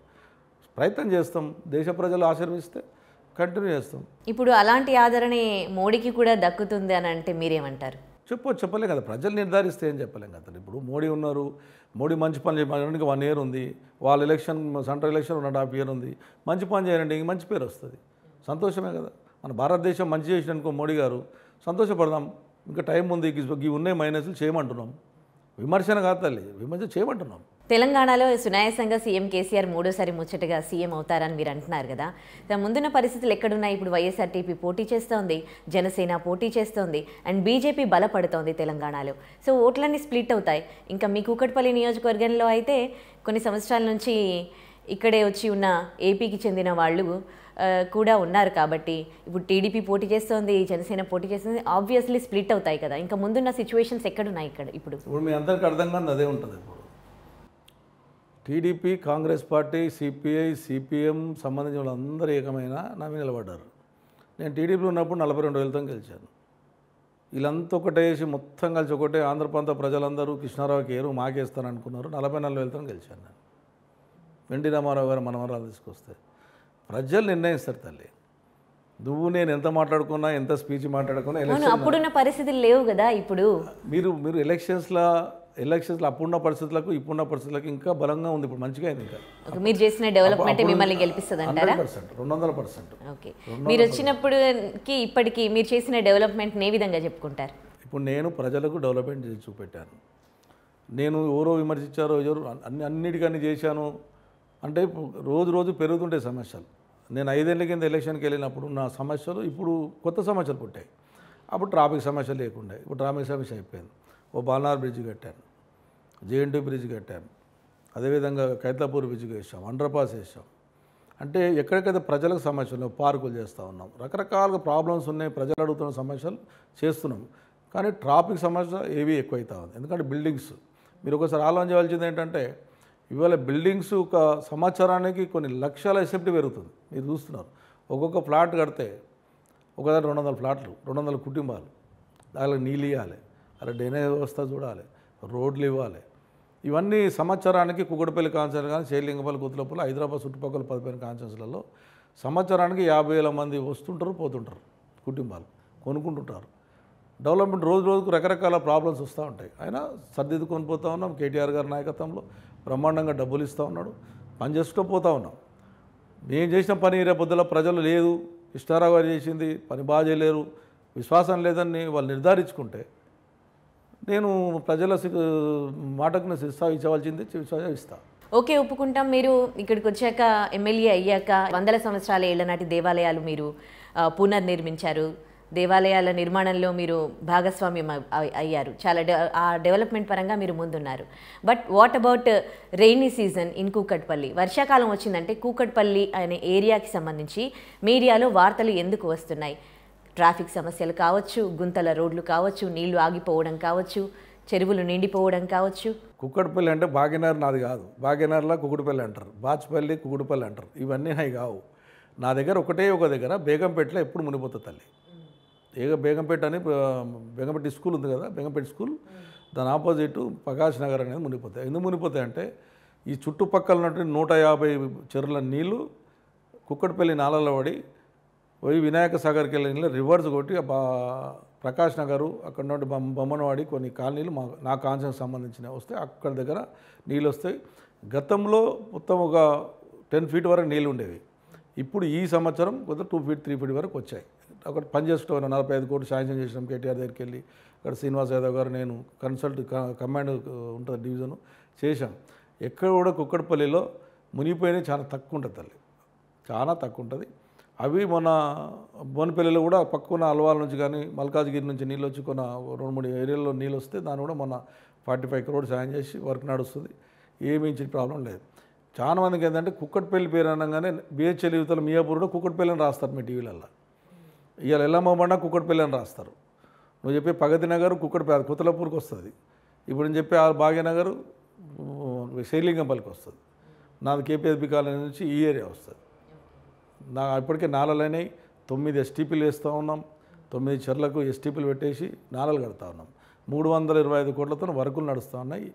ప్రయత్నం చేస్తాం దేశ ప్రజలు ఆశీర్విస్తే కంటిన్యూ చేస్తాం ఇప్పుడు అలాంటి ఆదరణ మోడీకి కూడా దక్కుతుంది అని అంటే మీరేమంటారు చెప్పు చెప్పలేం కదా ప్రజలు నిర్ధారిస్తే ఏం చెప్పలేం కదా ఇప్పుడు మోడీ ఉన్నారు మోడీ మంచి పని చేయడానికి వన్ ఇయర్ ఉంది వాళ్ళ election central election one and half year ఉంది మంచి పని చేయాలంటే ఇంక మంచి పేరు వస్తుంది సంతోషమే కదా మన భారతదేశం మంచి చేసిన అనుకో మోడీ గారు సంతోషపడదాం ఇంకా టైం ఉంది ఈ ఉన్నాయి మైనస్లు చేయమంటున్నాం విమర్శన కాదు తల్లి విమర్శ చేయమంటున్నాం తెలంగాణలో సునాయాసంగా సీఎం కేసీఆర్ మూడోసారి ముచ్చటగా సీఎం అవుతారని మీరు అంటున్నారు కదా ముందున్న పరిస్థితులు ఎక్కడున్నాయి ఇప్పుడు వైఎస్ఆర్టీపీ పోటీ చేస్తోంది జనసేన పోటీ చేస్తోంది అండ్ బీజేపీ బలపడుతోంది తెలంగాణలో సో ఓట్లన్నీ స్ప్లిట్ అవుతాయి ఇంకా మీ కూకట్పల్లి నియోజకవర్గంలో అయితే కొన్ని సంవత్సరాల నుంచి ఇక్కడే వచ్చి ఉన్న ఏపీకి చెందిన వాళ్ళు కూడా ఉన్నారు కాబట్టి ఇప్పుడు టీడీపీ పోటీ చేస్తుంది జనసేన పోటీ చేస్తుంది ఆబ్వియస్లీ స్ప్లిట్ అవుతాయి కదా ఇంకా ముందున్న సిచ్యువేషన్స్ ఎక్కడున్నాయి ఇక్కడ ఇప్పుడు ఇప్పుడు మీ అందరికీ అర్థం కానీ అదే ఉంటుంది ఇప్పుడు TDP Congress party CPI CPM సంబంధించిన వాళ్ళందరూ ఏకమైన నమ్మి నిలబడ్డారు నేను టీడీపీలో ఉన్నప్పుడు నలభై రెండు వేలతో గెలిచాను వీళ్ళంతా ఒకటేసి మొత్తం కలిసి ఒకటే ప్రాంత ప్రజలందరూ కృష్ణారావుకి ఏరు మాకేస్తాను అనుకున్నారు నలభై నాలుగు వేలతో గెలిచాను నేను వెండి రామారావు గారు మనమరాలు తీసుకొస్తే ప్రజలు నిర్ణయిస్తారు తల్లి నువ్వు నేను ఎంత మాట్లాడుకున్నా ఎంత స్పీచ్ మాట్లాడుకున్నా అప్పుడున్న పరిస్థితులు లేవు కదా ఇప్పుడు మీరు మీరు ఎలక్షన్స్లో ఎలక్షన్స్లో అప్పుడున్న పరిస్థితులకు ఇప్పుడున్న పరిస్థితులకు ఇంకా బలంగా ఉంది ఇప్పుడు మంచిగా అయింది ఇంకా మీరు చేసిన డెవలప్మెంట్ మిమ్మల్ని గెలిపిస్తుంది అంటారా రెండు వందల పర్సెంట్ ఓకే మీరు వచ్చినప్పటికి ఇప్పటికి మీరు చేసిన డెవలప్మెంట్ ఏ విధంగా చెప్పుకుంటారు ఇప్పుడు నేను ప్రజలకు డెవలప్మెంట్ చూపెట్టాను నేను ఎవరో విమర్శించారో ఎవరు అన్ని అన్నిటికన్నీ చేశాను అంటే రోజు రోజు పెరుగుతుంటే సమస్యలు నేను ఐదేళ్ల కింద ఎలక్షన్కి వెళ్ళినప్పుడు నా సమస్యలు ఇప్పుడు కొత్త సమస్యలు పుట్టాయి అప్పుడు ట్రాఫిక్ సమస్యలు లేకుండా ఇప్పుడు ట్రాఫిక్ సమస్య అయిపోయింది ఓ బాలనార్ బ్రిడ్జ్ కట్టాను జేఎన్టీ బ్రిడ్జ్ కట్టాను అదేవిధంగా కైతాపూర్ బ్రిడ్జ్ వేసాం అండర్పాస్ వేసాం అంటే ఎక్కడికైతే ప్రజలకు సమస్యలు పార్కులు చేస్తూ ఉన్నాం రకరకాల ప్రాబ్లమ్స్ ఉన్నాయి ప్రజలు అడుగుతున్న సమస్యలు చేస్తున్నాం కానీ ట్రాఫిక్ సమస్య ఏవి ఎక్కువైతా ఉంది ఎందుకంటే బిల్డింగ్స్ మీరు ఒకసారి ఆలోచించవలసింది ఏంటంటే ఇవాళ బిల్డింగ్స్ ఒక సంవత్సరానికి కొన్ని లక్షల ఎసెప్ట్ పెరుగుతుంది మీరు చూస్తున్నారు ఒక్కొక్క ఫ్లాట్ కడితే ఒకదాని రెండు వందల ఫ్లాట్లు రెండు వందల కుటుంబాలు దానికి నీళ్ళు ఇవ్వాలి అలా డ్రైనేజ్ వ్యవస్థ చూడాలి రోడ్లు ఇవ్వాలి ఇవన్నీ సంవత్సరానికి కుక్కడపల్లి కాన్సెన్స్ కానీ శైలింగపల్లి గుతులపల్లి హైదరాబాద్ చుట్టుపక్కల పదిపోయిన కాన్సెన్స్లలో సంవత్సరానికి యాభై వేల మంది వస్తుంటారు పోతుంటారు కుటుంబాలు కొనుక్కుంటుంటారు డెవలప్మెంట్ రోజు రోజుకు రకరకాల ప్రాబ్లమ్స్ వస్తూ ఉంటాయి అయినా సర్దిద్దుకొని పోతా ఉన్నాం కేటీఆర్ గారి నాయకత్వంలో బ్రహ్మాండంగా డబ్బులు ఇస్తూ ఉన్నాడు పని చేసుకుంటూ పోతూ ఉన్నాం మేము చేసిన పని రేపొద్దుల ప్రజలు లేదు కృష్ణారావు గారు చేసింది పని బాగా చేయలేరు విశ్వాసం లేదని వాళ్ళు నిర్ధారించుకుంటే నేను ప్రజల మాటకు నేను ఇచ్చేవాల్సింది ఇస్తాను ఓకే ఒప్పుకుంటాం మీరు ఇక్కడికి వచ్చాక ఎమ్మెల్యే అయ్యాక వందల సంవత్సరాల ఏళ్ళ నాటి దేవాలయాలు మీరు పునర్నిర్మించారు దేవాలయాల నిర్మాణంలో మీరు భాగస్వామ్యం అయ్యారు చాలా ఆ డెవలప్మెంట్ పరంగా మీరు ముందున్నారు but what about rainy season in Kukatpally వర్షాకాలం వచ్చిందంటే కూకట్పల్లి అనే ఏరియాకి సంబంధించి మీడియాలో వార్తలు ఎందుకు వస్తున్నాయి ట్రాఫిక్ సమస్యలు కావచ్చు గుంతల రోడ్లు కావచ్చు నీళ్లు ఆగిపోవడం కావచ్చు చెరువులు నిండిపోవడం కావచ్చు కుక్కడపల్లి అంటే భాగ్యనార్ నాది కాదు బాగినార్లో కుక్కడపల్లి అంటారు బాచ్పల్లి కుక్కడపల్లి అంటారు ఇవన్నీ నాయి కావు నా దగ్గర ఒకటే ఒక దగ్గర బేగంపేటలో ఎప్పుడు మునిపోతుంది తల్లి ఏగ బేగంపేట అని బేగంపేట స్కూల్ ఉంది కదా బేగంపేట స్కూల్ దాని ఆపోజిట్ ప్రకాష్ నగర్ అనేది మునిగిపోతాయి ఎందుకు మునిగిపోతాయంటే ఈ చుట్టుపక్కల ఉన్నటువంటి నూట యాభై చెరువుల నీళ్లు కుక్కటిపల్లి నాలలో పడి పోయి వినాయక సాగర్కి వెళ్ళిన రివర్స్ కొట్టి ప్రకాష్ నగరు అక్కడ నుండి బొమ్మనవాడి కొన్ని కాలనీలు మా నా కాన్సెన్కి సంబంధించినవి వస్తే అక్కడ దగ్గర నీళ్ళు వస్తాయి గతంలో మొత్తం ఒక టెన్ ఫీట్ వరకు నీళ్ళు ఉండేవి ఇప్పుడు ఈ సంవత్సరం కొంత టూ ఫీట్ త్రీ ఫీట్ వరకు వచ్చాయి ఒకటి పనిచేసుకోవాలి నలభై ఐదు కోట్లు శాంక్షన్ చేసినాం కేటీఆర్ దగ్గరికి వెళ్ళి అక్కడ శ్రీనివాస్ యాదవ్ గారు నేను కన్సల్ట్ కమాండ్ ఉంటుంది డివిజను చేశాం ఎక్కడ కూడా కుక్కడపల్లిలో మునిగిపోయినవి చాలా తక్కువ ఉంటుంది తల్లి చాలా తక్కువ ఉంటుంది అవి మన బోనపల్లిలో కూడా పక్కన అల్వాల నుంచి కానీ మల్కాజ్గిరి నుంచి నీళ్ళు వచ్చి కొన్న రెండు మూడు ఏరియాల్లో నీళ్ళు వస్తే దాన్ని కూడా మొన్న ఫార్టీ ఫైవ్ క్రోడ్ సాయం చేసి వర్క్ నడుస్తుంది ఏమీ ప్రాబ్లం లేదు చాలా మందికి ఏంటంటే కుక్కట్పల్లి పేరు అనగానే బిహెచ్ఎల్ యువతలు మియాపూర్ కూడా రాస్తారు మీ టీవీలల్లో ఇవాళ ఎల్లమ్మ బండ కుక్కడపల్లి అని రాస్తారు నువ్వు చెప్పే పగతి నగర్ కుక్కడపల్లి కుతలపూర్కి వస్తుంది ఇప్పుడు నేను చెప్పే భాగ్యనగర్ శైలింగంపల్లికి వస్తుంది నాది కేపీఎస్బి కాలనీ నుంచి ఈ ఏరియా వస్తుంది నా ఇప్పటికే నాలలైనవి తొమ్మిది ఎస్టీపీలు వేస్తూ ఉన్నాం తొమ్మిది చెర్లకు ఎస్టీపీలు పెట్టేసి నాలలు కడతా ఉన్నాం మూడు వందల ఇరవై ఐదు కోట్లతో వర్కులు నడుస్తూ ఉన్నాయి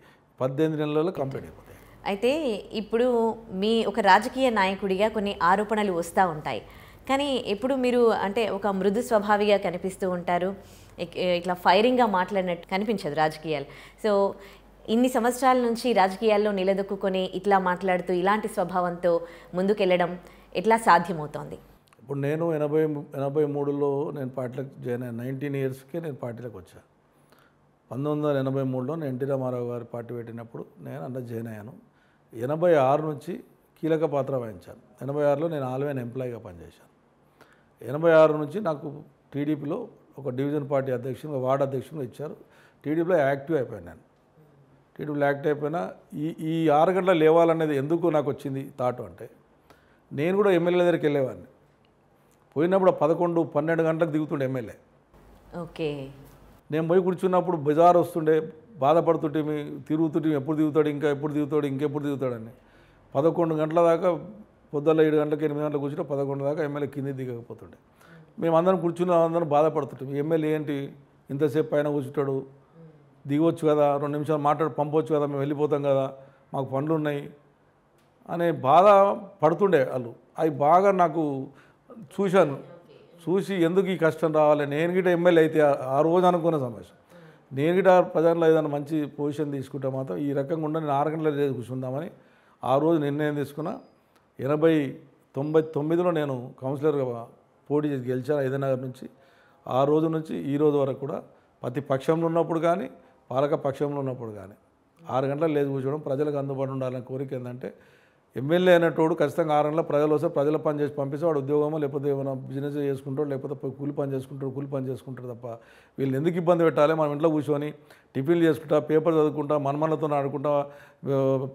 పద్దెనిమిది నెలల్లో కంప్లీట్ అయిపోతాయి అయితే ఇప్పుడు మీ ఒక రాజకీయ నాయకుడిగా కొన్ని ఆరోపణలు వస్తూ ఉంటాయి కానీ ఎప్పుడు మీరు అంటే ఒక మృదు స్వభావిగా కనిపిస్తూ ఉంటారు ఇట్లా ఫైరింగ్గా మాట్లాడినట్టు కనిపించదు రాజకీయాలు సో ఇన్ని సంవత్సరాల నుంచి రాజకీయాల్లో నిలదొక్కుని ఇట్లా మాట్లాడుతూ ఇలాంటి స్వభావంతో ముందుకెళ్ళడం ఎట్లా సాధ్యమవుతోంది ఇప్పుడు నేను ఎనభై ఎనభై మూడులో నేను పార్టీలకు జాయిన్ అయ్యాను నైన్టీన్ ఇయర్స్కే నేను పార్టీలకు వచ్చాను పంతొమ్మిది వందల ఎనభై మూడులో నేను ఎన్టీ రామారావు గారు పార్టీ పెట్టినప్పుడు నేను అందులో జాయిన్ అయ్యాను ఎనభై ఆరు నుంచి కీలక పాత్ర వహించాను ఎనభై ఆరులో నేను ఆల్వేన్ ఎంప్లాయీగా పనిచేశాను ఎనభై ఆరు నుంచి నాకు టీడీపీలో ఒక డివిజన్ పార్టీ అధ్యక్షులు వార్డు అధ్యక్షులు ఇచ్చారు టీడీపీలో యాక్టివ్ అయిపోయాను నేను టీడీపీలో యాక్టివ్ అయిపోయినా ఈ ఈ ఆరు గంటల లేవాలనేది ఎందుకు నాకు వచ్చింది థాట్ అంటే నేను కూడా ఎమ్మెల్యే దగ్గరికి వెళ్ళేవాడిని పోయినప్పుడు పదకొండు పన్నెండు గంటలకు దిగుతుండే ఎమ్మెల్యే ఓకే నేను పోయి కూర్చున్నప్పుడు బజార్ వస్తుండే బాధపడుతుంటే తిరుగుతుంటే ఎప్పుడు దిగుతాడు ఇంకా ఎప్పుడు దిగుతాడు ఇంకెప్పుడు దిగుతాడని పదకొండు గంటల దాకా పొద్దున్న ఏడు గంటలకు ఎనిమిది గంటలకు కూర్చుంటే పదకొండు దాకా ఎమ్మెల్యే కింది దిగకపోతుండే మేమందరం కూర్చున్నాం అందరం బాధపడుతుంటాం ఎమ్మెల్యే ఏంటి ఇంతసేపు పైన కూర్చుంటాడు దిగవచ్చు కదా రెండు నిమిషాలు మాట్లాడి పంపవచ్చు కదా మేము వెళ్ళిపోతాం కదా మాకు పనులు ఉన్నాయి అనే బాధ పడుతుండే వాళ్ళు అవి బాగా నాకు చూశాను చూసి ఎందుకు ఈ కష్టం రావాలి నేను గిట్ట ఎమ్మెల్యే అయితే ఆ రోజు అనుకున్న సమస్య నేను గిట్ట ప్రజల్లో ఏదైనా మంచి పొజిషన్ తీసుకుంటే మాత్రం ఈ రకంగా ఉండే నేను ఆరు గంటల కూర్చుందామని ఆ రోజు నిర్ణయం తీసుకున్నా ఎనభై తొంభై తొమ్మిదిలో నేను కౌన్సిలర్గా పోటీ చేసి గెలిచాను ఐదనగర్ నుంచి ఆ రోజు నుంచి ఈ రోజు వరకు కూడా ప్రతి పక్షంలో ఉన్నప్పుడు కానీ పాలక పక్షంలో ఉన్నప్పుడు కానీ ఆరు గంటలు లేచి కూర్చోవడం ప్రజలకు అందుబాటు ఉండాలనే కోరిక ఏంటంటే ఎమ్మెల్యే అనేటోడు ఖచ్చితంగా ఆరు గంటల ప్రజలు వస్తే ప్రజల పని చేసి పంపిస్తే వాడు ఉద్యోగమో లేకపోతే ఏమైనా బిజినెస్ చేసుకుంటాడు లేకపోతే కూలి పని చేసుకుంటాడు కూలి పని చేసుకుంటాడు తప్ప వీళ్ళు ఎందుకు ఇబ్బంది పెట్టాలి మనం ఇంట్లో కూర్చొని టిఫిన్లు చేసుకుంటా పేపర్ చదువుకుంటా మనమన్నతో ఆడుకుంటా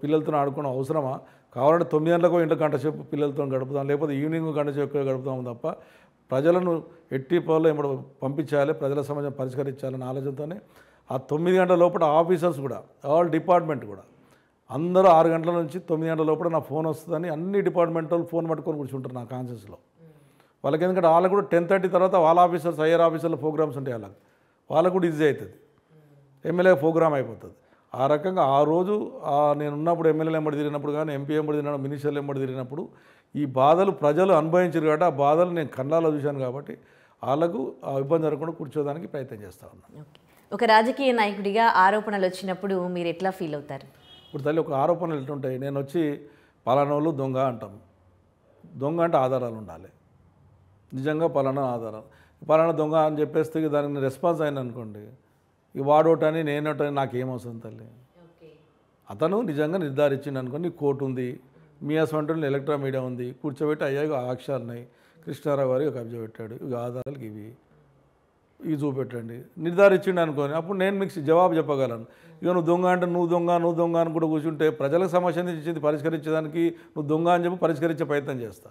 పిల్లలతో ఆడుకోవడం అవసరమా కావాలంటే తొమ్మిది గంటలకు ఇంట్లో గంట సేపు పిల్లలతో గడుపుతాం లేకపోతే ఈవినింగ్ గంట సేపు గడుపుతాము తప్ప ప్రజలను ఎట్టి పనులు ఇప్పుడు పంపించాలి ప్రజల సమాజం పరిష్కరించాలనే ఆలోచనతోనే ఆ తొమ్మిది గంటల లోపల ఆఫీసర్స్ కూడా ఆల్ డిపార్ట్మెంట్ కూడా అందరూ ఆరు గంటల నుంచి తొమ్మిది గంటల లోపల నా ఫోన్ వస్తుందని అన్ని డిపార్ట్మెంట్ వాళ్ళు ఫోన్ పట్టుకొని కూర్చుంటారు నా కాన్షియస్లో వాళ్ళకి ఎందుకంటే వాళ్ళకు కూడా టెన్ థర్టీ తర్వాత వాళ్ళ ఆఫీసర్స్ హయ్యర్ ఆఫీసర్ల ప్రోగ్రామ్స్ ఉంటాయి వాళ్ళకి వాళ్ళకు కూడా ఈజీ అవుతుంది ఎమ్మెల్యే ప్రోగ్రామ్ అయిపోతుంది ఆ రకంగా ఆ రోజు నేను ఉన్నప్పుడు ఎమ్మెల్యేలు ఎంబడి తిరిగినప్పుడు కానీ ఎంపీ ఎంబడి తిరిగినాడు మినిస్టర్లు ఎంబడి తిరిగినప్పుడు ఈ బాధలు ప్రజలు అనుభవించారు కాబట్టి ఆ బాధలు నేను కళ్ళాలో చూశాను కాబట్టి వాళ్ళకు ఆ ఇబ్బంది జరగకుండా కూర్చోడానికి ప్రయత్నం చేస్తూ ఉన్నాను ఒక రాజకీయ నాయకుడిగా ఆరోపణలు వచ్చినప్పుడు మీరు ఎట్లా ఫీల్ అవుతారు ఇప్పుడు తల్లి ఒక ఆరోపణలు ఎట్లుంటాయి నేను వచ్చి పలానోళ్ళు దొంగ అంటాం దొంగ అంటే ఆధారాలు ఉండాలి నిజంగా పలానా ఆధారాలు పలానా దొంగ అని చెప్పేస్తే దానికి రెస్పాన్స్ అయింది అనుకోండి వాడోటని నేనోటని నాకేమవసరం తల్లి అతను నిజంగా నిర్ధారించింది అనుకోండి కోర్టు ఉంది మీ హస్బెండ్లో ఎలక్ట్రా మీడియా ఉంది కూర్చోబెట్టి అయ్యాయి ఆక్షాలు ఉన్నాయి కృష్ణారావు గారు కబ్జా పెట్టాడు ఇక ఆధారాలు ఇవి ఇవి చూపెట్టండి నిర్ధారించిండి అనుకోని అప్పుడు నేను మీకు జవాబు చెప్పగలను ఇక నువ్వు దొంగ అంటే నువ్వు దొంగ నువ్వు దొంగ అని కూడా కూర్చుంటే ప్రజలకు ఇచ్చింది పరిష్కరించడానికి నువ్వు దొంగ అని చెప్పి పరిష్కరించే ప్రయత్నం చేస్తా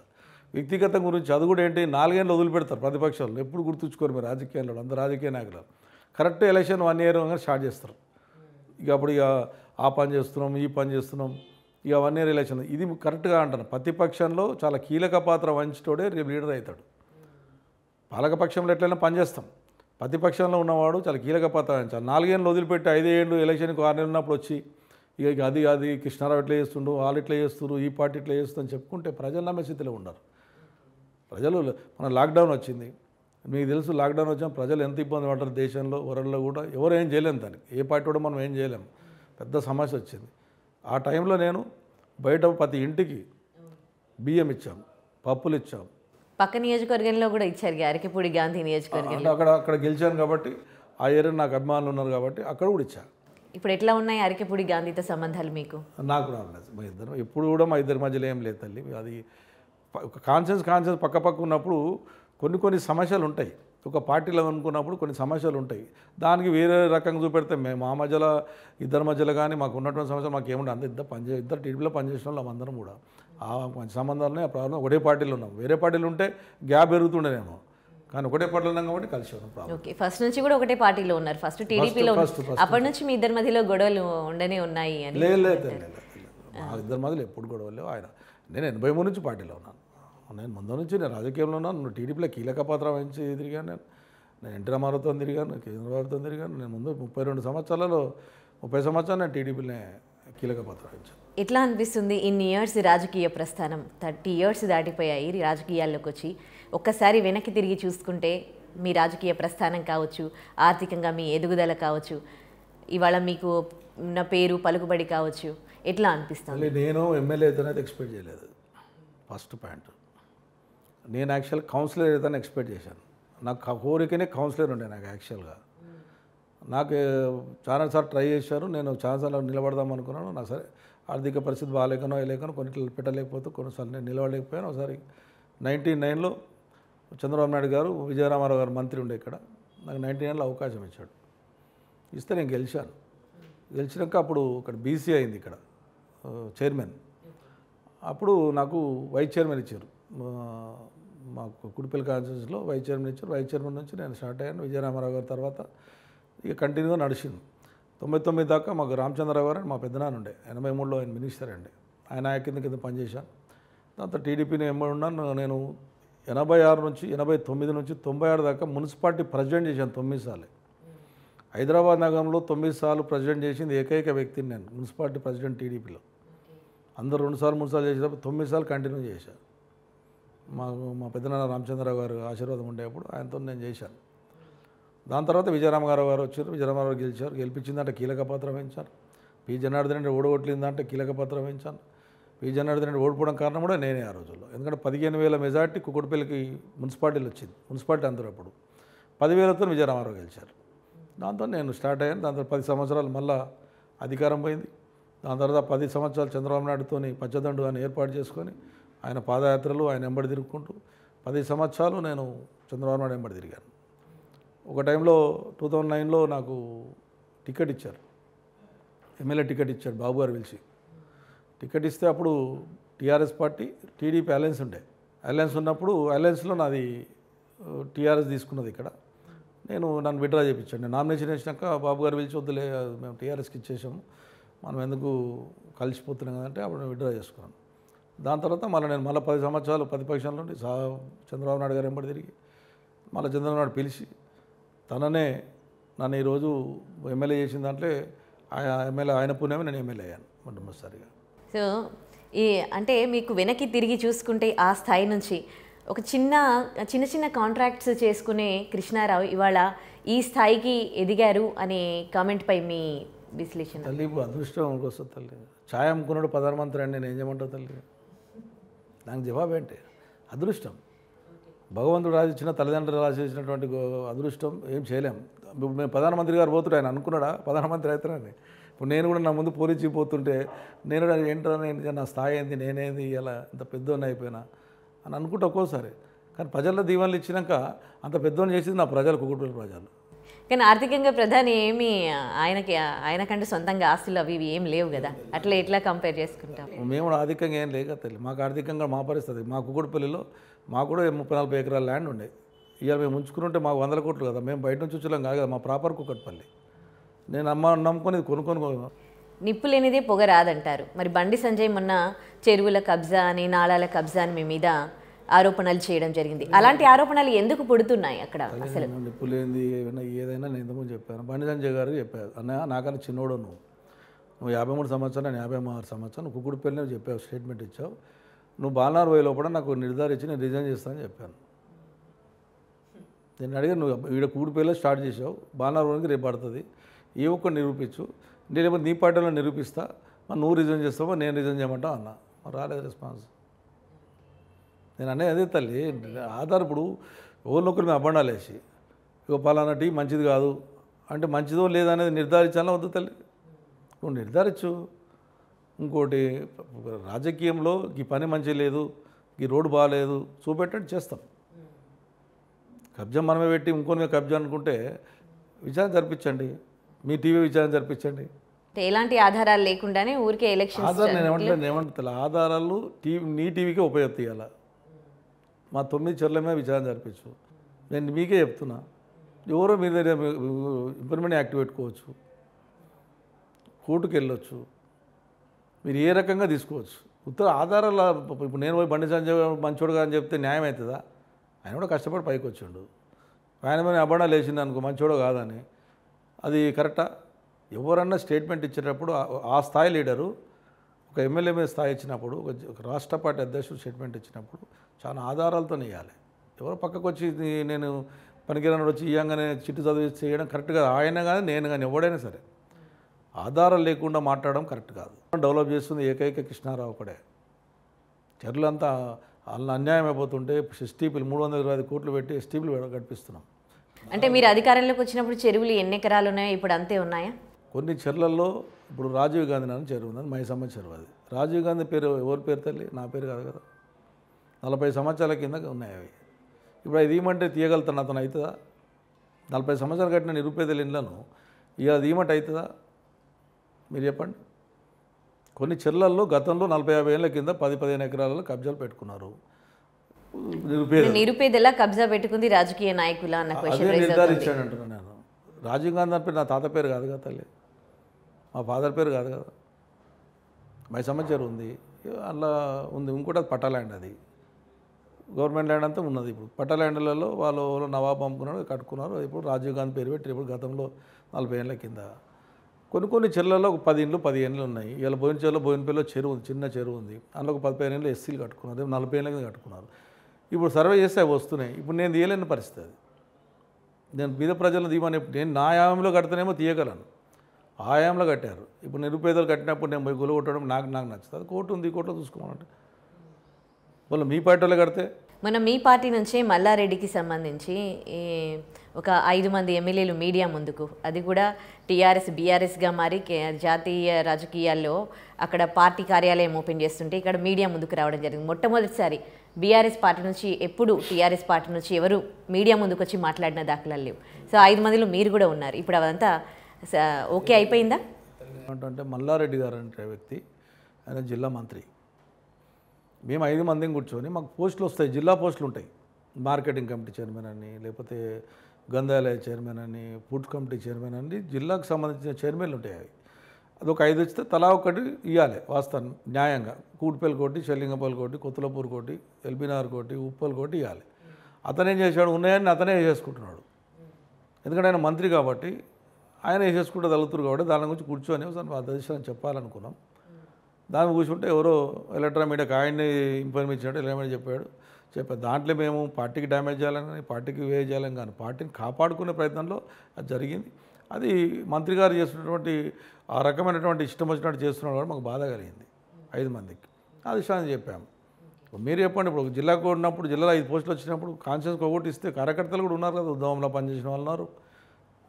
వ్యక్తిగతం గురించి అది కూడా ఏంటి నాలుగేళ్ళు వదిలిపెడతారు ప్రతిపక్షాలు ఎప్పుడు గుర్తుంచుకోరు మీరు రాజకీయాల్లో అందరు రాజకీయ నాయకులు కరెక్ట్ ఎలక్షన్ వన్ ఇయర్ కానీ స్టార్ట్ చేస్తారు ఇక అప్పుడు ఇక ఆ పని చేస్తున్నాం ఈ పని చేస్తున్నాం ఇక వన్ ఇయర్ ఎలక్షన్ ఇది కరెక్ట్గా అంటాను ప్రతిపక్షంలో చాలా కీలక పాత్ర వహించటోడే రేపు లీడర్ అవుతాడు పాలకపక్షంలో ఎట్లయినా పనిచేస్తాం ప్రతిపక్షంలో ఉన్నవాడు చాలా కీలక పాత్ర వహించాలి నాలుగేళ్ళు వదిలిపెట్టి ఏళ్ళు ఎలక్షన్కి ఆరు నెలలు ఉన్నప్పుడు వచ్చి ఇక అది అది కృష్ణారావు ఇట్లా చేస్తుండ్రు వాళ్ళు ఇట్లా చేస్తున్నారు ఈ పార్టీ ఇట్లా చేస్తుందని చెప్పుకుంటే ప్రజలు నమ్మే స్థితిలో ఉండరు ప్రజలు మన లాక్డౌన్ వచ్చింది మీకు తెలుసు లాక్డౌన్ వచ్చిన ప్రజలు ఎంత ఇబ్బంది పడ్డారు దేశంలో వరల్డ్లో కూడా ఎవరు ఏం చేయలేము దానికి ఏ పార్టీ కూడా మనం ఏం చేయలేము పెద్ద సమస్య వచ్చింది ఆ టైంలో నేను బయట ప్రతి ఇంటికి బియ్యం ఇచ్చాం పప్పులు ఇచ్చాం పక్క నియోజకవర్గంలో కూడా ఇచ్చారు అరకిపూడి గాంధీ నియోజకవర్గం అక్కడ అక్కడ గెలిచాను కాబట్టి ఆ ఏరియా నాకు అభిమానులు ఉన్నారు కాబట్టి అక్కడ కూడా ఇచ్చాను ఇప్పుడు ఎట్లా ఉన్నాయి అరకిపూడి గాంధీతో సంబంధాలు మీకు నాకు రాలేదు మా ఇద్దరు ఎప్పుడు కూడా మా ఇద్దరి మధ్యలో ఏం లేదు తల్లి అది కాన్షియస్ కాన్షియస్ పక్క పక్క ఉన్నప్పుడు కొన్ని కొన్ని సమస్యలు ఉంటాయి ఒక పార్టీలో అనుకున్నప్పుడు కొన్ని సమస్యలు ఉంటాయి దానికి వేరే రకంగా చూపెడితే మేము మా మధ్యలో ఇద్దరి మధ్యలో కానీ మాకు ఉన్నటువంటి సమస్యలు మాకు ఏముండదు అంత ఇద్దరు పనిచే ఇద్దరు టీడీపీలో పనిచేసిన వాళ్ళు అందరం కూడా ఆ మంచి సంబంధాలు ఆ ప్రాబ్లం ఒకటే పార్టీలో ఉన్నాం వేరే పార్టీలు ఉంటే గ్యాప్ పెరుగుతుండే నేను కానీ ఒకటే పార్టీలో ఉన్నాం కాబట్టి కలిసి ఉన్నాం ఓకే ఫస్ట్ నుంచి కూడా ఒకటే పార్టీలో ఉన్నారు ఫస్ట్ టీడీపీలో అప్పటి నుంచి మీ ఇద్దరి మధ్యలో గొడవలు ఉండనే ఉన్నాయి అని లేదు లేదు మా ఇద్దరి మధ్యలో ఎప్పుడు గొడవలు లేవు ఆయన నేను ఎనభై మూడు నుంచి పార్టీలో ఉన్నాను నేను ముందు నుంచి నేను రాజకీయంలో ఉన్నాను టీడీపీలో కీలక పాత్ర వహించి తిరిగాను నేను నేను ఎన్టీ రామారావుతో తిరిగాను కేంద్రబాబుతో తిరిగాను నేను ముందు ముప్పై రెండు సంవత్సరాలలో ముప్పై సంవత్సరాలు నేను టీడీపీనే కీలక పాత్ర వహించాను ఎట్లా అనిపిస్తుంది ఇన్ని ఇయర్స్ రాజకీయ ప్రస్థానం థర్టీ ఇయర్స్ దాటిపోయాయి రాజకీయాల్లోకి వచ్చి ఒక్కసారి వెనక్కి తిరిగి చూసుకుంటే మీ రాజకీయ ప్రస్థానం కావచ్చు ఆర్థికంగా మీ ఎదుగుదల కావచ్చు ఇవాళ మీకు ఉన్న పేరు పలుకుబడి కావచ్చు ఎట్లా అనిపిస్తుంది నేను ఎమ్మెల్యే అయితే ఎక్స్పెక్ట్ చేయలేదు ఫస్ట్ పాయింట్ నేను యాక్చువల్ కౌన్సిలర్ ఏదైనా ఎక్స్పెక్ట్ చేశాను నాకు కోరికనే కౌన్సిలర్ ఉండే నాకు యాక్చువల్గా నాకు చాలాసార్లు ట్రై చేశారు నేను చాలాసార్లు నిలబడదాం అనుకున్నాను నా సరే ఆర్థిక పరిస్థితి బాగాలేకనో లేకనో కొన్ని పెట్టలేకపోతే కొన్నిసార్లు నేను నిలబడలేకపోయాను ఒకసారి నైంటీ నైన్లో చంద్రబాబు నాయుడు గారు విజయరామారావు గారు మంత్రి ఉండే ఇక్కడ నాకు నైంటీ నైన్లో అవకాశం ఇచ్చాడు ఇస్తే నేను గెలిచాను గెలిచినాక అప్పుడు ఇక్కడ బీసీ అయింది ఇక్కడ చైర్మన్ అప్పుడు నాకు వైస్ చైర్మన్ ఇచ్చారు మాకు కుడిపల్లి కాన్స్టిట్యూన్సీలో వైస్ చైర్మన్ ఇచ్చారు వైస్ చైర్మన్ నుంచి నేను స్టార్ట్ అయ్యాను విజయరామారావు గారి తర్వాత ఇక కంటిన్యూగా నడిచింది తొంభై తొమ్మిది దాకా మాకు రామచంద్రరావు గారు మా పెద్దనాన్న ఉండే ఎనభై మూడులో ఆయన మినిస్టర్ అండి ఆయన కింద కింద పనిచేశాను తర్వాత టీడీపీని ఎంబడి ఉన్నాను నేను ఎనభై ఆరు నుంచి ఎనభై తొమ్మిది నుంచి తొంభై ఆరు దాకా మున్సిపాలిటీ ప్రెసిడెంట్ చేశాను తొమ్మిది సార్లు హైదరాబాద్ నగరంలో తొమ్మిది సార్లు ప్రెసిడెంట్ చేసింది ఏకైక వ్యక్తిని నేను మున్సిపాలిటీ ప్రెసిడెంట్ టీడీపీలో అందరు రెండుసార్లు మూడు సార్లు చేసేటప్పుడు తొమ్మిది సార్లు కంటిన్యూ చేశాను మాకు మా పెద్దనాన్న రామచంద్రరావు గారు ఆశీర్వాదం ఉండేప్పుడు ఆయనతో నేను చేశాను దాని తర్వాత విజయరామగారు గారు వచ్చారు విజయరామగారు గెలిచారు గెలిపించిందంటే కీలక పాత్ర వహించాను పి జనార్దన్ రెడ్డి ఓడగొట్టిందంటే కీలక పాత్ర వహించాను పి జనార్దన్ రెడ్డి ఓడిపోవడం కారణం కూడా నేనే ఆ రోజుల్లో ఎందుకంటే పదిహేను వేల మెజార్టీ కుకుడుపల్లికి మున్సిపాలిటీలు వచ్చింది మున్సిపాలిటీ అందరూ అప్పుడు పదివేలతో విజయరామారావు గెలిచారు దాంతో నేను స్టార్ట్ అయ్యాను దాంతో పది సంవత్సరాలు మళ్ళా అధికారం పోయింది దాని తర్వాత పది సంవత్సరాలు చంద్రబాబు నాయుడుతో పచ్చదండు అని ఏర్పాటు చేసుకొని ఆయన పాదయాత్రలు ఆయన వెంబడి తిరుగుకుంటూ పది సంవత్సరాలు నేను చంద్రబాబు నాయుడు వెంబడి తిరిగాను ఒక టైంలో టూ థౌజండ్ నైన్లో నాకు టికెట్ ఇచ్చారు ఎమ్మెల్యే టికెట్ ఇచ్చారు బాబు గారు పిలిచి టికెట్ ఇస్తే అప్పుడు టీఆర్ఎస్ పార్టీ టీడీపీ అలయన్స్ ఉండే అలయన్స్ ఉన్నప్పుడు అలయన్స్లో నాది టీఆర్ఎస్ తీసుకున్నది ఇక్కడ నేను నన్ను విడ్రా చేయించాను నేను నామినేషన్ వేసినాక బాబు గారు పిలిచి వద్దులే మేము టీఆర్ఎస్కి ఇచ్చేసాము మనం ఎందుకు కలిసిపోతున్నాం కదంటే అప్పుడు నేను విడ్రా చేసుకున్నాను దాని తర్వాత మళ్ళీ నేను మళ్ళీ పది సంవత్సరాలు ప్రతిపక్షంలో ఉండి సా చంద్రబాబు నాయుడు గారు వెంబడి తిరిగి మళ్ళీ చంద్రబాబు నాయుడు పిలిచి తననే నన్ను ఈరోజు ఎమ్మెల్యే చేసిన దాంట్లో ఆయన ఎమ్మెల్యే ఆయన పూనే నేను ఎమ్మెల్యే అయ్యాను మొట్టమొదటిసారిగా సో ఈ అంటే మీకు వెనక్కి తిరిగి చూసుకుంటే ఆ స్థాయి నుంచి ఒక చిన్న చిన్న చిన్న కాంట్రాక్ట్స్ చేసుకునే కృష్ణారావు ఇవాళ ఈ స్థాయికి ఎదిగారు అనే కామెంట్పై మీ విశ్లేషణ తల్లి అదృష్టం కోసం తల్లి ఛాయ్ అమ్ముకున్నాడు ప్రధానమంత్రి అండి నేను ఏం చేయమంటావు తల్లి దానికి జవాబు ఏంటి అదృష్టం భగవంతుడు రాసిచ్చిన తల్లిదండ్రులు రాసిచ్చినటువంటి అదృష్టం ఏం చేయలేం మేము ప్రధానమంత్రి గారు పోతుంటే ఆయన అనుకున్నాడా ప్రధానమంత్రి అవుతున్నాను ఇప్పుడు నేను కూడా నా ముందు పోలీసు పోతుంటే నేను ఏంటనే నా స్థాయి ఏంది నేనేది ఇలా ఇంత పెద్దోని అయిపోయినా అని అనుకుంటా ఒక్కోసారి కానీ ప్రజల దీవెనలు ఇచ్చినాక అంత పెద్దోని చేసింది నా ప్రజలు కుటుంబ ప్రజలు కానీ ఆర్థికంగా ప్రధాని ఏమి ఆయనకి ఆయనకంటే సొంతంగా ఆస్తులు అవి ఇవి ఏం లేవు కదా అట్లా ఎట్లా కంపేర్ చేసుకుంటాం మేము ఆర్థికంగా ఏం లేక తెలియదు మాకు ఆర్థికంగా మా పరిస్థితి మా కుకుడుపల్లిలో మాకు కూడా ముప్పై నలభై ఎకరాల ల్యాండ్ ఉండే ఇవాళ మేము ఉంచుకుంటే మాకు వందల కోట్లు కదా మేము బయట నుంచి వచ్చాం కాదు కదా మా ప్రాపర్ పల్లె నేను అమ్మ నమ్ముకొని కొనుక్కొని నిప్పు లేనిదే పొగ రాదంటారు మరి బండి సంజయ్ మొన్న చెరువుల కబ్జా అని నాళాల కబ్జా అని మీ మీద ఆరోపణలు చేయడం జరిగింది అలాంటి ఆరోపణలు ఎందుకు పుడుతున్నాయి అక్కడ పులింది ఏమైనా ఏదైనా నేను ఎందుకు చెప్పాను బండి సంజయ్ గారు చెప్పారు అన్న నాకన్నా చిన్నోడు నువ్వు నువ్వు యాభై మూడు సంవత్సరాలు నేను యాభై ఆరు సంవత్సరాలు కుక్కుడు పెళ్ళి చెప్పావు స్టేట్మెంట్ ఇచ్చావు నువ్వు బాలనారు వయలో కూడా నాకు నిర్ధారించి నేను రిజైన్ చేస్తానని చెప్పాను నేను అడిగాను నువ్వు వీడ కూడిపోయేలా స్టార్ట్ చేసావు బాలనారు వయకి రేపు పడుతుంది ఏ ఒక్క నిరూపించు నేను నీ పార్టీలో నిరూపిస్తా మరి నువ్వు రిజైన్ చేస్తావా నేను రిజైన్ చేయమంటావు అన్న రాలేదు రెస్పాన్స్ నేను అనేది అదే తల్లి ఆధారపుడు ఒకరి మేము అబండాలు వేసి ఇక పలానా టీ మంచిది కాదు అంటే మంచిదో లేదనేది నిర్ధారించాలా వద్దు తల్లి నువ్వు నిర్ధారించు ఇంకోటి రాజకీయంలో ఈ పని మంచి లేదు ఈ రోడ్డు బాగాలేదు చూపెట్టండి చేస్తాం కబ్జా మనమే పెట్టి ఇంకోని మీద కబ్జా అనుకుంటే విచారణ జరిపించండి మీ టీవీ విచారణ జరిపించండి ఎలాంటి ఆధారాలు లేకుండానే ఊరికే ఎలక్షన్ ఆధారాలు ఆధారాలు టీవీ నీ టీవీకే ఉపయోగ తీయాలా మా తొమ్మిది చర్లమే విచారణ జరిపించు నేను మీకే చెప్తున్నా ఎవరో మీ దగ్గర ఇంప్రూవ్మెంట్ యాక్టివ్ పెట్టుకోవచ్చు కోర్టుకు వెళ్ళొచ్చు మీరు ఏ రకంగా తీసుకోవచ్చు ఉత్తర ఆధారాల ఇప్పుడు నేను పోయి బండి సంజయ్ మంచోడుగా అని చెప్తే న్యాయం అవుతుందా ఆయన కూడా కష్టపడి పైకి వచ్చిండు ఆయన మీద అబడా లేచింది అనుకో మంచోడు కాదని అది కరెక్టా ఎవరన్నా స్టేట్మెంట్ ఇచ్చేటప్పుడు ఆ స్థాయి లీడరు ఒక ఎమ్మెల్యే మీద స్థాయి ఇచ్చినప్పుడు ఒక రాష్ట్ర పార్టీ అధ్యక్షుడు స్టేట్మెంట్ ఇచ్చినప్పుడు చాలా ఆధారాలతో వేయాలి ఎవరో పక్కకు వచ్చి నేను పనికిరాని వచ్చి ఇయ్యంగానే చిట్టు చదివి చేయడం కరెక్ట్ కాదు ఆయన కానీ నేను కానీ ఎవడైనా సరే ఆధారం లేకుండా మాట్లాడడం కరెక్ట్ కాదు డెవలప్ చేస్తుంది ఏకైక కృష్ణారావు ఒకడే చెర్లంతా వాళ్ళ అన్యాయం అయిపోతుంటే ఎస్టీపీలు మూడు వందల ఇరవై కోట్లు పెట్టి ఎస్టీపీలు గడిపిస్తున్నాం అంటే మీరు అధికారంలోకి వచ్చినప్పుడు చెరువులు ఎన్ని ఎకరాలు ఉన్నాయో ఇప్పుడు అంతే ఉన్నాయా కొన్ని చెర్లల్లో ఇప్పుడు రాజీవ్ గాంధీ నాన్న చెరువు ఉంది మైసమ్మ చెరువు అది రాజీవ్ గాంధీ పేరు ఎవరి పేరు తల్లి నా పేరు కాదు కదా నలభై సంవత్సరాల కింద ఉన్నాయి అవి ఇప్పుడు అది ఇవ్వమంటే తీయగలుగుతాను అతను అవుతుందా నలభై సంవత్సరాలు కట్టిన నిరుపేదల ఇండ్లను ఇక అది ఇవ్వమంటే అవుతుందా మీరు చెప్పండి కొన్ని చెల్లల్లో గతంలో నలభై యాభై ఏళ్ళ కింద పది పదిహేను ఎకరాలలో కబ్జాలు పెట్టుకున్నారు నిరుపేద నిరుపేదలా కబ్జా పెట్టుకుంది రాజకీయ నాయకులు అన్న క్వశ్చన్ నిర్ధారించాడు అంటున్నాను నేను రాజీవ్ గాంధీ అని పేరు నా తాత పేరు కాదు కదా తల్లి మా ఫాదర్ పేరు కాదు కదా మై సమాచారం ఉంది అలా ఉంది ఇంకోటి అది పట్టాలండి అది గవర్నమెంట్ ల్యాండ్ అంతా ఉన్నది ఇప్పుడు పట్టా ల్యాండ్లలో వాళ్ళు నవాబు అమ్ముకున్నారు కట్టుకున్నారు ఇప్పుడు రాజీవ్ గాంధీ పేరు పెట్టి ఇప్పుడు గతంలో నలభై ఏళ్ళ కింద కొన్ని కొన్ని చెర్లలో ఒక పది ఇండ్లు పది ఏళ్ళు ఉన్నాయి ఇవాళ బోయిన చెరువులో బోయినపల్లిలో చెరువు ఉంది చిన్న చెరువు ఉంది అందులో ఒక పదిహేను ఏళ్ళు ఎస్సీలు కట్టుకున్నారు నలభై ఏళ్ళ కింద కట్టుకున్నారు ఇప్పుడు సర్వే చేస్తే అవి వస్తున్నాయి ఇప్పుడు నేను తీయలేని పరిస్థితి అది నేను బీద ప్రజలను తీయమని నేను నా ఆయంలో కడితేనేమో తీయగలను ఆయాంలో కట్టారు ఇప్పుడు నిరుపేదలు కట్టినప్పుడు నేను పోయి గొలు కొట్టడం నాకు నాకు నచ్చుతుంది కోర్టు ఉంది కోర్టులో చూసుకోమంటే వాళ్ళు మీ పార్టీ వాళ్ళు కడితే మనం మీ పార్టీ నుంచి మల్లారెడ్డికి సంబంధించి ఒక ఐదు మంది ఎమ్మెల్యేలు మీడియా ముందుకు అది కూడా టీఆర్ఎస్ బీఆర్ఎస్గా మారి జాతీయ రాజకీయాల్లో అక్కడ పార్టీ కార్యాలయం ఓపెన్ చేస్తుంటే ఇక్కడ మీడియా ముందుకు రావడం జరిగింది మొట్టమొదటిసారి బీఆర్ఎస్ పార్టీ నుంచి ఎప్పుడు టీఆర్ఎస్ పార్టీ నుంచి ఎవరు మీడియా ముందుకు వచ్చి మాట్లాడిన దాఖలాలు లేవు సో ఐదు మందిలో మీరు కూడా ఉన్నారు ఇప్పుడు అదంతా ఓకే అయిపోయిందా అంటే మల్లారెడ్డి గారు అంటే వ్యక్తి ఆయన జిల్లా మంత్రి మేము ఐదు మందిని కూర్చొని మాకు పోస్టులు వస్తాయి జిల్లా పోస్టులు ఉంటాయి మార్కెటింగ్ కమిటీ చైర్మన్ అని లేకపోతే గంధాలయ చైర్మన్ అని ఫుడ్ కమిటీ చైర్మన్ అని జిల్లాకు సంబంధించిన చైర్మన్లు ఉంటాయి అవి అదొక ఐదు వస్తే తలా ఒకటి ఇవ్వాలి వాస్తవం న్యాయంగా కూడిపల్లి కోటి చెల్లింగపల్లి కోటి కొత్తలపూర్ కోటి ఎల్బీనార్ కోటి ఉప్పల్ కోటి ఇవ్వాలి అతనేం చేశాడు ఉన్నాయని అతనే చేసుకుంటున్నాడు ఎందుకంటే ఆయన మంత్రి కాబట్టి ఆయన వేసేసుకుంటే తలుతురు కాబట్టి దాని గురించి కూర్చొని ఒకసారి ఆ దర్శనం చెప్పాలనుకున్నాం దాన్ని కూర్చుంటే ఎవరో ఎలక్ట్రా మీడియాకి ఆయన్ని ఇన్ఫర్మ్ ఇచ్చినట్టు ఎలక్ట్రా చెప్పాడు చెప్పారు దాంట్లో మేము పార్టీకి డ్యామేజ్ చేయాలని పార్టీకి వే చేయాలని కానీ పార్టీని కాపాడుకునే ప్రయత్నంలో అది జరిగింది అది మంత్రి గారు చేసినటువంటి ఆ రకమైనటువంటి ఇష్టం వచ్చినట్టు వాళ్ళు మాకు బాధ కలిగింది ఐదు మందికి అది ఇష్టాన్ని చెప్పాము మీరు చెప్పండి ఇప్పుడు జిల్లాకు ఉన్నప్పుడు జిల్లాలో ఐదు పోస్టులు వచ్చినప్పుడు కాన్షియస్ ఒకటి ఇస్తే కార్యకర్తలు కూడా ఉన్నారు కదా ఉద్యమంలో పనిచేసిన వాళ్ళు ఉన్నారు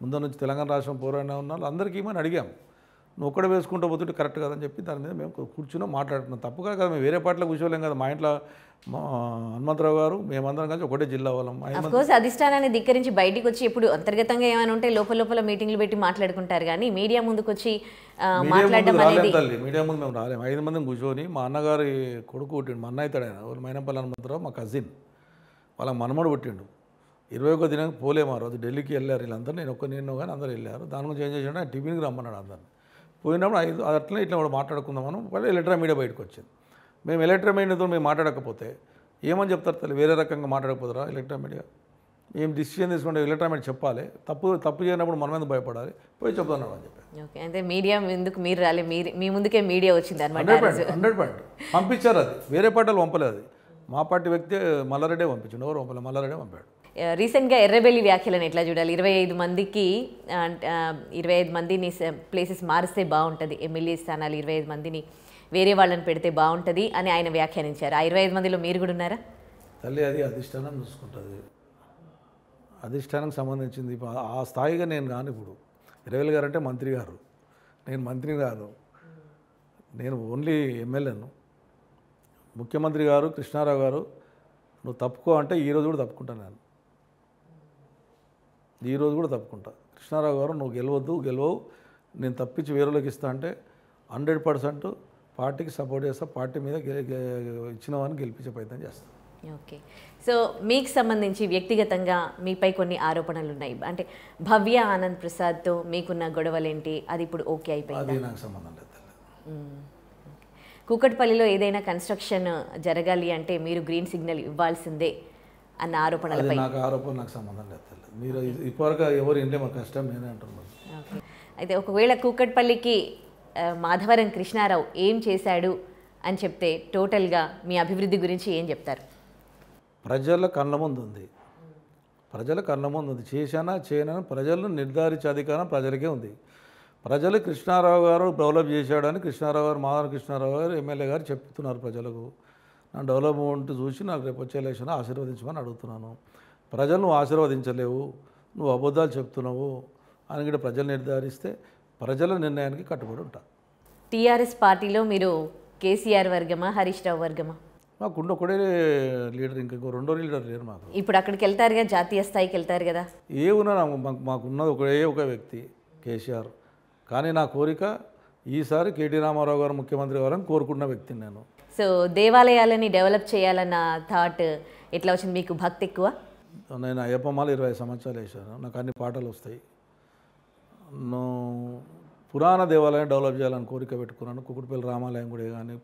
ముందు నుంచి తెలంగాణ రాష్ట్రం పోరాడిన ఉన్నారు అందరికీ మనం అడిగాము నువ్వు ఒక్కడే వేసుకుంటూ పోతుంటే కరెక్ట్ కదని చెప్పి దాని మీద మేము కూర్చున్నాం మాట్లాడుతున్నాం తప్పుగా కదా మేము వేరే పాటలో కూర్చోలేం కదా మా ఇంట్లో హనుమంతరావు గారు మేమందరం కలిసి ఒకటే జిల్లా వాళ్ళం కోసం అధిష్టానాన్ని ధిక్కరించి బయటికి వచ్చి ఇప్పుడు అంతర్గతంగా ఏమైనా ఉంటే లోపల లోపల మీటింగ్లు పెట్టి మాట్లాడుకుంటారు కానీ మీడియా ముందుకు వచ్చి మాట్లాడడం తల్లి మీడియా ముందు మేము రాలేము ఐదు మంది కూర్చొని మా అన్నగారి కొడుకు పుట్టిండు మా అన్న అయితే ఆయన మైనంపల్లి హనుమంతరావు మా కజిన్ వాళ్ళ మనమడు పుట్టిండు ఇరవై ఒక దినానికి పోలేము ఆ రోజు ఢిల్లీకి వెళ్ళారు వీళ్ళందరూ నేను ఒక నేను కానీ అందరూ వెళ్ళారు దాని గురించి ఏం చేసాడు టిఫిన్కి రమ్మన్నాడు అందరిని పోయినప్పుడు ఐదు అట్లా ఇట్లా కూడా మాట్లాడుకుందాం మనం వాళ్ళు ఎలక్ట్రా మీడియా బయటకు వచ్చింది మేము ఎలక్ట్రా మీడియాతో మేము మాట్లాడకపోతే ఏమని చెప్తారు తల్లి వేరే రకంగా మాట్లాడకపోతారా ఎలక్ట్రా మీడియా ఏం డిసిషన్ తీసుకుంటే మీడియా చెప్పాలి తప్పు తప్పు చేయనప్పుడు మనం ఎందుకు భయపడాలి పోయి చెప్తున్నాడు అని చెప్పి ఓకే అంటే మీడియా ఎందుకు మీరు రాలే మీరు మీ ముందుకే మీడియా వచ్చింది అనమాట హండ్రెడ్ పాయింట్ పంపించారు అది వేరే పార్టీలు పంపలేదు మా పార్టీ వ్యక్తి మల్లారెడ్డే పంపించండు ఎవరు పంపలేదు మల్లారెడ్డే పంపాడు రీసెంట్గా ఎర్రబెల్లి వ్యాఖ్యలను ఎట్లా చూడాలి ఇరవై ఐదు మందికి ఇరవై ఐదు మందిని ప్లేసెస్ మారిస్తే బాగుంటుంది ఎమ్మెల్యే స్థానాలు ఇరవై ఐదు మందిని వేరే వాళ్ళని పెడితే బాగుంటుంది అని ఆయన వ్యాఖ్యానించారు ఆ ఇరవై ఐదు మందిలో మీరు కూడా ఉన్నారా తల్లి అది అధిష్టానం చూసుకుంటుంది అధిష్టానం సంబంధించింది ఆ స్థాయిగా నేను కాను ఇప్పుడు ఇరవేలు గారు అంటే మంత్రి గారు నేను మంత్రి గారు నేను ఓన్లీ ఎమ్మెల్యేను ముఖ్యమంత్రి గారు కృష్ణారావు గారు నువ్వు తప్పుకో అంటే ఈరోజు కూడా తప్పుకుంటాను నేను ఈరోజు కూడా తప్పుకుంటా కృష్ణారావు గారు నువ్వు గెలవద్దు గెలవవు నేను తప్పించి వేరేలోకి ఇస్తా అంటే హండ్రెడ్ పర్సెంట్ పార్టీకి సపోర్ట్ చేస్తా పార్టీ మీద ఇచ్చిన వారిని గెలిపించే ప్రయత్నం చేస్తాను ఓకే సో మీకు సంబంధించి వ్యక్తిగతంగా మీపై కొన్ని ఆరోపణలు ఉన్నాయి అంటే భవ్య ఆనంద్ ప్రసాద్తో మీకున్న గొడవలేంటి అది ఇప్పుడు ఓకే అయిపోయింది నాకు సంబంధం లేదు కూకట్పల్లిలో ఏదైనా కన్స్ట్రక్షన్ జరగాలి అంటే మీరు గ్రీన్ సిగ్నల్ ఇవ్వాల్సిందే అన్న ఆరోపణలు నాకు ఆరోపణ నాకు సంబంధం లేదు మీరు ఇప్పటివరకు ఎవరు ఇంటే మా కష్టం నేనే అంటున్నాను అయితే ఒకవేళ కూకట్పల్లికి మాధవరం కృష్ణారావు ఏం చేశాడు అని చెప్తే టోటల్గా మీ అభివృద్ధి గురించి ఏం చెప్తారు ప్రజల కన్న ముందు ఉంది ప్రజల కన్న ముందు ఉంది చేశానా చేయనా ప్రజలను నిర్ధారించే అధికారం ప్రజలకే ఉంది ప్రజలు కృష్ణారావు గారు డెవలప్ చేశాడని కృష్ణారావు గారు మాధవరం కృష్ణారావు గారు ఎమ్మెల్యే గారు చెప్తున్నారు ప్రజలకు నా డెవలప్మెంట్ చూసి నాకు రేపు వచ్చే ఎలక్షన్ ఆశీర్వదించమని అడుగుతున్నాను ప్రజలను ఆశీర్వదించలేవు నువ్వు అబద్ధాలు చెప్తున్నావు అని కూడా ప్రజలు నిర్ధారిస్తే ప్రజల నిర్ణయానికి కట్టుబడి ఉంటారు టీఆర్ఎస్ పార్టీలో మీరు కేసీఆర్ వర్గమా హరీష్ రావు వర్గమా మాకుండ ఒకడే లీడర్ ఇంకో రెండో లీడర్ లేరు మాకు ఇప్పుడు అక్కడికి వెళ్తారు కదా జాతీయ స్థాయికి వెళ్తారు కదా ఏ ఉన్నా మాకు మాకున్నది ఒకే ఒక వ్యక్తి కేసీఆర్ కానీ నా కోరిక ఈసారి కేటీ రామారావు గారు ముఖ్యమంత్రి గారు కోరుకున్న వ్యక్తి నేను సో దేవాలయాలని డెవలప్ చేయాలన్న థాట్ ఎట్లా వచ్చింది మీకు భక్తి ఎక్కువ నేను అయ్యప్పమాల ఇరవై సంవత్సరాలు వేసాను నాకు అన్ని పాటలు వస్తాయి పురాణ దేవాలయం డెవలప్ చేయాలని కోరిక పెట్టుకున్నాను కుకుడుపల్లి రామాలయం కూడా కానీ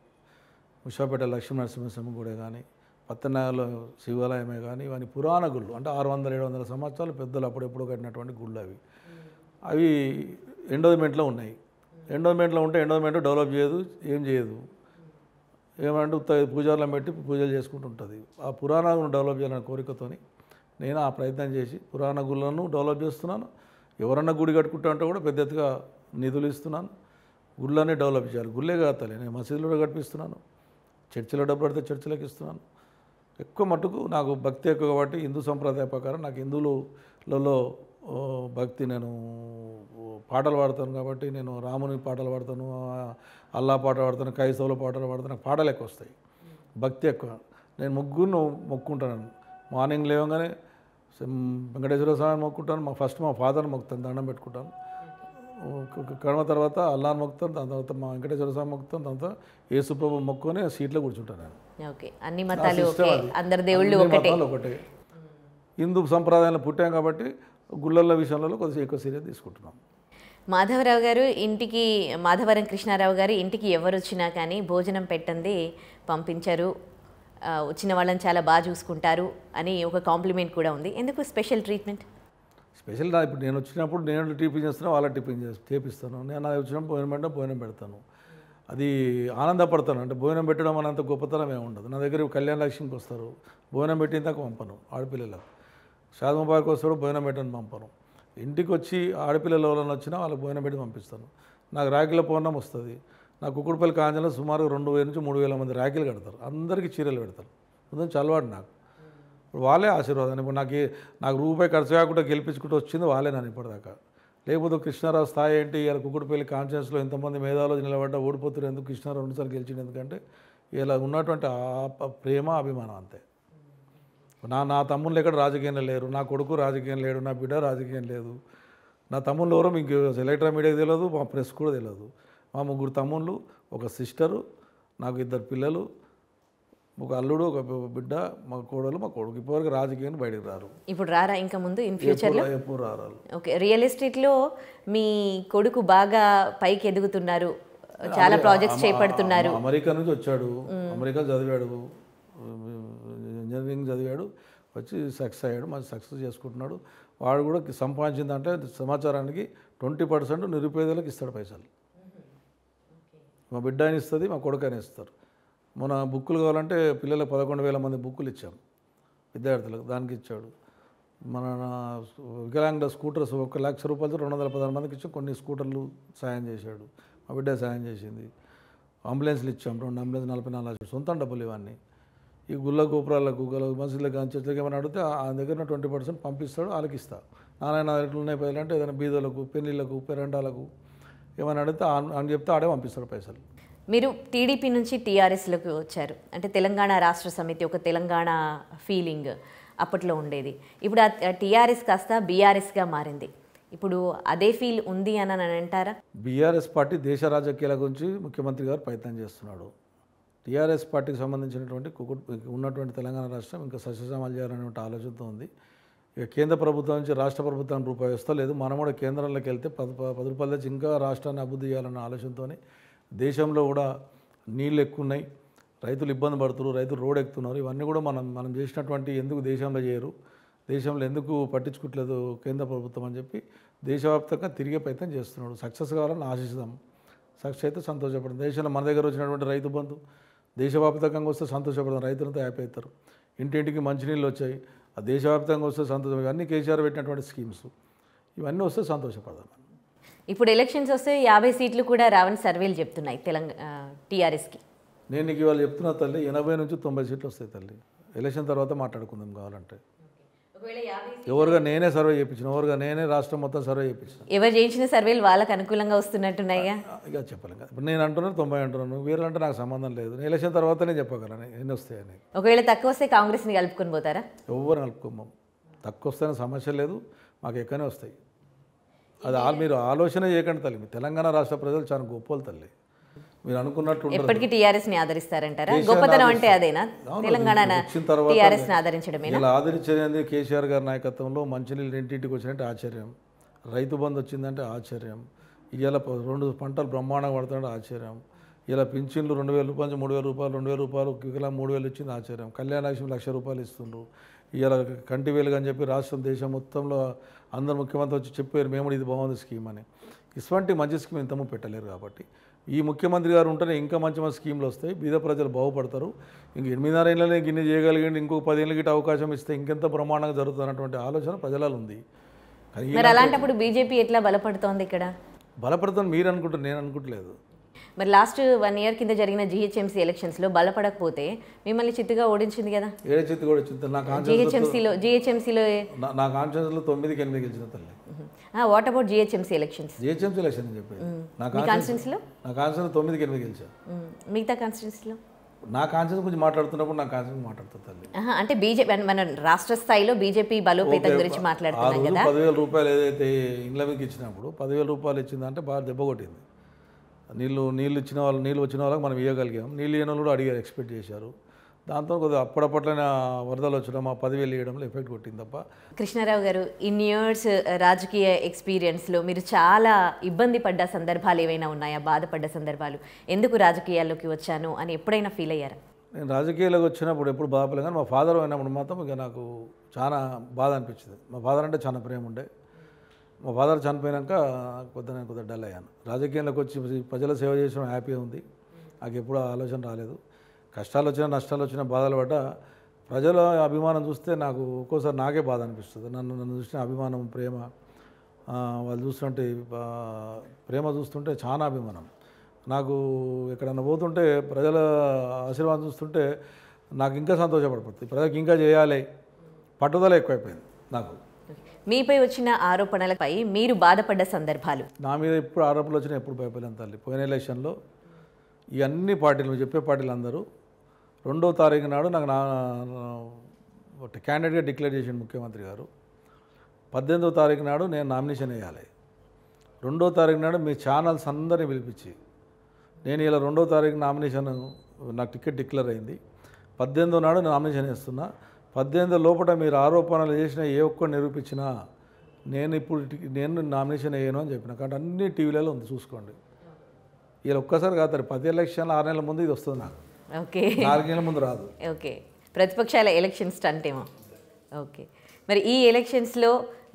ముషాపేట లక్ష్మీ నరసింహస్వామి గుడే కానీ పత్తనాగలో శివాలయమే కానీ ఇవన్నీ పురాణ గుళ్ళు అంటే ఆరు వందల ఏడు వందల సంవత్సరాలు పెద్దలు అప్పుడెప్పుడు కట్టినటువంటి గుళ్ళు అవి అవి ఎండోమెంట్లో ఉన్నాయి ఎండోమెంట్లో ఉంటే ఎండోమెంట్ డెవలప్ చేయదు ఏం చేయదు ఏమంటే పూజార్లను పెట్టి పూజలు చేసుకుంటూ ఉంటుంది ఆ పురాణాలను డెవలప్ చేయాలనే కోరికతోని నేను ఆ ప్రయత్నం చేసి పురాణ గుళ్ళను డెవలప్ చేస్తున్నాను ఎవరన్నా గుడి కట్టుకుంటా అంటే కూడా పెద్ద ఎత్తుగా నిధులు ఇస్తున్నాను గుళ్ళనే డెవలప్ చేయాలి గుళ్ళే కాదలే నేను మసీదులో కట్టిస్తున్నాను చర్చిలో డబ్బు పడితే చర్చిలకు ఇస్తున్నాను ఎక్కువ మటుకు నాకు భక్తి ఎక్కువ కాబట్టి హిందూ సంప్రదాయ ప్రకారం నాకు హిందువులలో భక్తి నేను పాటలు పాడతాను కాబట్టి నేను రాముని పాటలు పాడతాను అల్లా పాట పాడతాను కైసవుల పాటలు పాడతాను నాకు పాటలు ఎక్కువ వస్తాయి భక్తి ఎక్కువ నేను ముగ్గురు మొక్కుంటాను మార్నింగ్ లేవగానే వెంకటేశ్వర స్వామి మొక్కుంటాను మా ఫస్ట్ మా ఫాదర్ని మొక్కుతాను దండం పెట్టుకుంటాను కడమ తర్వాత అల్లాన్ మొక్కుతాను దాని తర్వాత మా వెంకటేశ్వర స్వామి మొక్కుతాను దాని తర్వాత ఏసుప్రభు మొక్కుని సీట్లో కూర్చుంటాను నేను ఒకటే హిందూ సంప్రదాయాలు పుట్టాం కాబట్టి గుళ్ళల్లో విషయంలో కొద్దిగా ఎక్కువ సీరియస్ తీసుకుంటున్నాం మాధవరావు గారు ఇంటికి మాధవరం కృష్ణారావు గారు ఇంటికి ఎవరు వచ్చినా కానీ భోజనం పెట్టండి పంపించారు వచ్చిన వాళ్ళని చాలా బాగా చూసుకుంటారు అని ఒక కాంప్లిమెంట్ కూడా ఉంది ఎందుకు స్పెషల్ ట్రీట్మెంట్ స్పెషల్ రా ఇప్పుడు నేను వచ్చినప్పుడు నేను టిఫిన్ చేస్తాను వాళ్ళ టిఫిన్ చేసి చేపిస్తాను నేను అది వచ్చినప్పుడు భోజనం పెట్టడం భోజనం పెడతాను అది ఆనందపడతాను అంటే భోజనం పెట్టడం అనంత గొప్పతనం ఏమి ఉండదు నా దగ్గర కళ్యాణ లక్ష్మికి వస్తారు భోజనం పెట్టిన దాకా పంపను ఆడపిల్లలకు షాద్ ముబారక్ వస్తాడు భోజనం పెట్టని పంపను ఇంటికి వచ్చి ఆడపిల్లల వాళ్ళని వచ్చినా వాళ్ళకి భోజనం పెట్టి పంపిస్తాను నాకు రాగిల పూర్ణం వస్తుంది నా కుక్కుడుపల్లి కాంజలో సుమారు రెండు వేల నుంచి మూడు వేల మంది ర్యాకీలు కడతారు అందరికీ చీరలు పెడతారు ముందు చలవాడు నాకు వాళ్ళే ఆశీర్వాదం ఇప్పుడు నాకు నాకు రూపాయి ఖర్చు కాకుండా గెలిపించుకుంటూ వచ్చింది వాళ్ళే నన్ను ఇప్పటిదాకా లేకపోతే కృష్ణారావు స్థాయి ఏంటి ఇలా కుక్కుడుపల్లి కాన్షియన్స్లో ఎంతమంది మేధావులు నిలబడ్డా ఓడిపోతున్నారు ఎందుకు కృష్ణారావు రెండుసార్లు గెలిచింది ఎందుకంటే ఇలా ఉన్నటువంటి ప్రేమ అభిమానం అంతే నా నా తమ్ముళ్ళు ఎక్కడ రాజకీయంలో లేరు నా కొడుకు రాజకీయం లేడు నా బిడ్డ రాజకీయం లేదు నా తమ్ముళ్ళు ఎవరో మీకు ఎలక్ట్రా మీడియాకి తెలియదు మా ప్రెస్ కూడా తెలియదు మా ముగ్గురు తమ్ముళ్ళు ఒక సిస్టరు నాకు ఇద్దరు పిల్లలు ఒక అల్లుడు ఒక బిడ్డ మా కోడలు మా కొడుకు ఇప్పటివరకు రాజకీయాన్ని బయటకు రారు ఇప్పుడు రారా ఇంకా ముందు ఇన్ ఫ్యూచర్ ఎప్పుడు రారు ఓకే రియల్ ఎస్టేట్లో మీ కొడుకు బాగా పైకి ఎదుగుతున్నారు చాలా ప్రాజెక్ట్స్ చేపడుతున్నారు అమెరికా నుంచి వచ్చాడు అమెరికా చదివాడు ఇంజనీరింగ్ చదివాడు వచ్చి సక్సెస్ అయ్యాడు మంచి సక్సెస్ చేసుకుంటున్నాడు వాడు కూడా సంపాదించిందంటే సమాచారానికి ట్వంటీ పర్సెంట్ నిరుపేదలకు ఇస్తాడు పైసలు మా బిడ్డ అని ఇస్తుంది మా కొడుకు ఆయన ఇస్తారు మన బుక్కులు కావాలంటే పిల్లలకు పదకొండు వేల మంది బుక్కులు ఇచ్చాం విద్యార్థులకు దానికి ఇచ్చాడు మన వికలాంగుల స్కూటర్స్ ఒక లక్ష రూపాయలతో రెండు వందల పదహారు మందికి ఇచ్చి కొన్ని స్కూటర్లు సాయం చేశాడు మా బిడ్డ సాయం చేసింది అంబులెన్స్లు ఇచ్చాం రెండు అంబులెన్స్ నలభై నాలుగు లక్షలు సొంతం డబ్బులు ఇవన్నీ ఈ గుళ్ళ గోపురాలకు గల మసీదులకు చెట్లకి ఏమైనా అడిగితే ఆ దగ్గర ట్వంటీ పర్సెంట్ పంపిస్తాడు వాళ్ళకి ఇస్తా నారాయణ ఎట్లున్నాయి పైలంటే ఏదైనా బీదలకు పెళ్ళిళ్ళకు పెరండాలకు ఏమని అడిగితే అని చెప్తే ఆడే పంపిస్తారు పైసలు మీరు టీడీపీ నుంచి టీఆర్ఎస్లోకి వచ్చారు అంటే తెలంగాణ రాష్ట్ర సమితి ఒక తెలంగాణ ఫీలింగ్ అప్పట్లో ఉండేది ఇప్పుడు ఆ టీఆర్ఎస్ కాస్త బీఆర్ఎస్గా మారింది ఇప్పుడు అదే ఫీల్ ఉంది అని అని అంటారా బీఆర్ఎస్ పార్టీ దేశ రాజకీయాల గురించి ముఖ్యమంత్రి గారు ప్రయత్నం చేస్తున్నాడు టీఆర్ఎస్ పార్టీకి సంబంధించినటువంటి ఉన్నటువంటి తెలంగాణ రాష్ట్రం ఇంకా సస్యశ్యామలు చేయాలనే ఆలోచనతో ఉంది ఇక కేంద్ర ప్రభుత్వం నుంచి రాష్ట్ర ప్రభుత్వానికి రూపాయి లేదు మనం కూడా కేంద్రంలోకి వెళ్తే పది పది రూపాయలు నుంచి ఇంకా రాష్ట్రాన్ని అభివృద్ధి చేయాలన్న ఆలోచనతో దేశంలో కూడా నీళ్ళు ఎక్కువ ఉన్నాయి రైతులు ఇబ్బంది పడుతున్నారు రైతులు రోడ్ ఎక్కుతున్నారు ఇవన్నీ కూడా మనం మనం చేసినటువంటి ఎందుకు దేశంలో చేయరు దేశంలో ఎందుకు పట్టించుకోవట్లేదు కేంద్ర ప్రభుత్వం అని చెప్పి దేశవ్యాప్తంగా తిరిగే ప్రయత్నం చేస్తున్నాడు సక్సెస్ కావాలని ఆశిస్తాం సక్సెస్ అయితే సంతోషపడతాం దేశంలో మన దగ్గర వచ్చినటువంటి రైతు బంధు దేశవ్యాప్తంగా వస్తే సంతోషపడతాం రైతులంతా హ్యాపీ అవుతారు ఇంటింటికి మంచినీళ్ళు వచ్చాయి ఆ దేశవ్యాప్తంగా వస్తే సంతోషం అన్ని కేసీఆర్ పెట్టినటువంటి స్కీమ్స్ ఇవన్నీ వస్తే సంతోషపడదాం ఇప్పుడు ఎలక్షన్స్ వస్తే యాభై సీట్లు కూడా రావని సర్వేలు చెప్తున్నాయి తెలంగాణ టీఆర్ఎస్కి నేను నీకు ఇవాళ చెప్తున్నా తల్లి ఎనభై నుంచి తొంభై సీట్లు వస్తాయి తల్లి ఎలక్షన్ తర్వాత మాట్లాడుకుందాం కావాలంటే ఎవరుగా నేనే సర్వే చేయించిన ఎవరుగా నేనే రాష్ట్రం మొత్తం సర్వే చేయించిన ఎవరు చేయించిన సర్వేలు వాళ్ళకి అనుకూలంగా వస్తున్నట్టున్నాయా ఇక చెప్పలేం కదా ఇప్పుడు నేను అంటున్నాను తొంభై అంటున్నాను వీళ్ళు అంటే నాకు సంబంధం లేదు ఎలక్షన్ తర్వాతనే చెప్పగలను ఎన్ని వస్తాయని ఒకవేళ తక్కువ వస్తే కాంగ్రెస్ని కలుపుకొని పోతారా ఎవరు కలుపుకోమం తక్కువ వస్తేనే సమస్య లేదు మాకు ఎక్కడనే వస్తాయి అది మీరు ఆలోచన చేయకండి తల్లి తెలంగాణ రాష్ట్ర ప్రజలు చాలా గొప్పలు తల్లి మీరు అనుకున్నట్టు ఎప్పటికీ టీఆర్ఎస్ ని ఆదరిస్తారంటారా గొప్పతనం అంటే అదేనా తెలంగాణ టీఆర్ఎస్ ని ఇలా ఆదరించేది కేసీఆర్ గారి నాయకత్వంలో మంచినీళ్ళు ఇంటింటికి వచ్చినట్టు ఆశ్చర్యం రైతు బంధు వచ్చిందంటే ఆశ్చర్యం ఇవాళ రెండు పంటలు బ్రహ్మాండంగా పడుతుంటే ఆశ్చర్యం ఇలా పింఛన్లు రెండు వేల రూపాయలు మూడు వేల రూపాయలు రెండు వేల రూపాయలు కిలా మూడు వేలు ఇచ్చింది ఆశ్చర్యం కళ్యాణలక్ష్మి లక్ష రూపాయలు ఇస్తుండ్రు ఇలా కంటి వేలుగా అని చెప్పి రాష్ట్రం దేశం మొత్తంలో అందరు ముఖ్యమంత్రి వచ్చి చెప్పారు మేము ఇది బాగుంది స్కీమ్ అని ఇటువంటి మంచి స్కీమ్ ఇంతమూ పెట్టలేరు కాబట్టి ఈ ముఖ్యమంత్రి గారు ఉంటేనే ఇంకా మంచి మంచి స్కీమ్లు వస్తాయి బీద ప్రజలు బాగుపడతారు ఇంక ఎనిమిదిన్నర ఏళ్ళనే గిన్నె చేయగలిగండి ఇంకో పదేళ్ళ గిట్ట అవకాశం ఇస్తే ఇంకెంత ప్రమాణంగా జరుగుతున్నటువంటి ఆలోచన ప్రజలలో ఉంది మరి అలాంటప్పుడు బీజేపీ ఎట్లా బలపడుతోంది ఇక్కడ బలపడుతుంది మీరు అనుకుంటారు నేను అనుకుంటలేదు మరి లాస్ట్ వన్ ఇయర్ కింద జరిగిన జిహెచ్ఎంసీ ఎలక్షన్స్లో బలపడకపోతే మిమ్మల్ని చిత్తుగా ఓడించింది కదా ఏడే చిత్తు కూడా చిత్తు నా కాన్షియన్స్లో జిహెచ్ఎంసీలో నా కాన్షియన్స్లో తొమ్మిదికి ఎనిమిది గెలిచిన తల్లి what about GHMC elections GHMC election అని చెప్పేది నా కాన్స్టిట్యూన్సీలో నా కాన్స్టిట్యూన్సీ తొమ్మిదికి ఎనిమిది గెలిచాను మిగతా కాన్స్టిట్యూన్సీలో నా కాన్స్టిట్యూన్స్ గురించి మాట్లాడుతున్నప్పుడు నా కాన్స్టిట్యూన్స్ మాట్లాడుతుంది అంటే బీజేపీ మన రాష్ట్ర స్థాయిలో బీజేపీ బలోపేతం గురించి మాట్లాడుతున్నాం కదా పదివేల రూపాయలు ఏదైతే ఇండ్ల మీదకి ఇచ్చినప్పుడు పదివేల రూపాయలు ఇచ్చిందంటే బాగా దెబ్బ కొట్టింది నీళ్ళు నీళ్ళు ఇచ్చిన వాళ్ళు నీళ్ళు వచ్చిన వాళ్ళకి మనం ఇవ్వగలిగాం నీళ్ళు ఇవ్వని వాళ్ళు కూడా అడిగారు ఎక్స్పెక్ట్ చేశారు దాంతో కొద్దిగా అప్పుడప్పట్లైన వరదలు వచ్చడం ఆ పదివేలు ఇవ్వడంలో ఎఫెక్ట్ కొట్టింది తప్ప కృష్ణారావు గారు ఇన్ని ఇయర్స్ రాజకీయ ఎక్స్పీరియన్స్లో మీరు చాలా ఇబ్బంది పడ్డ సందర్భాలు ఏవైనా ఉన్నాయా బాధపడ్డ సందర్భాలు ఎందుకు రాజకీయాల్లోకి వచ్చాను అని ఎప్పుడైనా ఫీల్ అయ్యారా నేను రాజకీయాల్లోకి వచ్చినప్పుడు ఎప్పుడు బాధపడలేదు కానీ మా ఫాదర్ అయినప్పుడు మాత్రం ఇంకా నాకు చాలా బాధ అనిపించింది మా ఫాదర్ అంటే చాలా ప్రేమ ఉండే మా ఫాదర్ చనిపోయాక కొద్ది నేను కొద్దిగా డల్ అయ్యాను రాజకీయాల్లోకి వచ్చి ప్రజల సేవ చేసిన హ్యాపీగా ఉంది నాకు ఎప్పుడు ఆలోచన రాలేదు కష్టాలు వచ్చినా నష్టాలు వచ్చినా బాధలు పడ్డ ప్రజల అభిమానం చూస్తే నాకు ఒక్కోసారి నాకే బాధ అనిపిస్తుంది నన్ను నన్ను చూసిన అభిమానం ప్రేమ వాళ్ళు చూస్తుంటే ప్రేమ చూస్తుంటే చాలా అభిమానం నాకు ఎక్కడన్నా పోతుంటే ప్రజల ఆశీర్వాదం చూస్తుంటే నాకు ఇంకా సంతోషపడిపోతుంది ప్రజలకు ఇంకా చేయాలి పట్టుదల ఎక్కువైపోయింది నాకు మీపై వచ్చిన ఆరోపణలపై మీరు బాధపడ్డ సందర్భాలు నా మీద ఎప్పుడు ఆరోపణలు వచ్చినా ఎప్పుడు భయపడలేదు తల్లి పోయిన ఎలక్షన్లో ఇవన్నీ పార్టీలు చెప్పే పార్టీలు అందరూ రెండో తారీఖు నాడు నాకు నా క్యాండిడేట్గా డిక్లేర్ చేసిన ముఖ్యమంత్రి గారు పద్దెనిమిదో తారీఖు నాడు నేను నామినేషన్ వేయాలి రెండో తారీఖు నాడు మీ ఛానల్స్ అందరినీ పిలిపించి నేను ఇలా రెండో తారీఖు నామినేషన్ నాకు టికెట్ డిక్లేర్ అయింది పద్దెనిమిదో నాడు నామినేషన్ వేస్తున్నా పద్దెనిమిది లోపల మీరు ఆరోపణలు చేసిన ఏ ఒక్కరు నిరూపించినా నేను ఇప్పుడు నేను నామినేషన్ అయ్యాను అని చెప్పిన కాబట్టి అన్ని టీవీలలో ఉంది చూసుకోండి వీళ్ళు ఒక్కసారి కాదు పది ఎలక్షన్ ఆరు నెలల ముందు ఇది వస్తుంది నాకు ఓకే నాలుగేళ్ల ముందు రాదు ఓకే ప్రతిపక్షాల ఎలక్షన్స్ అంటేమో ఓకే మరి ఈ ఎలక్షన్స్లో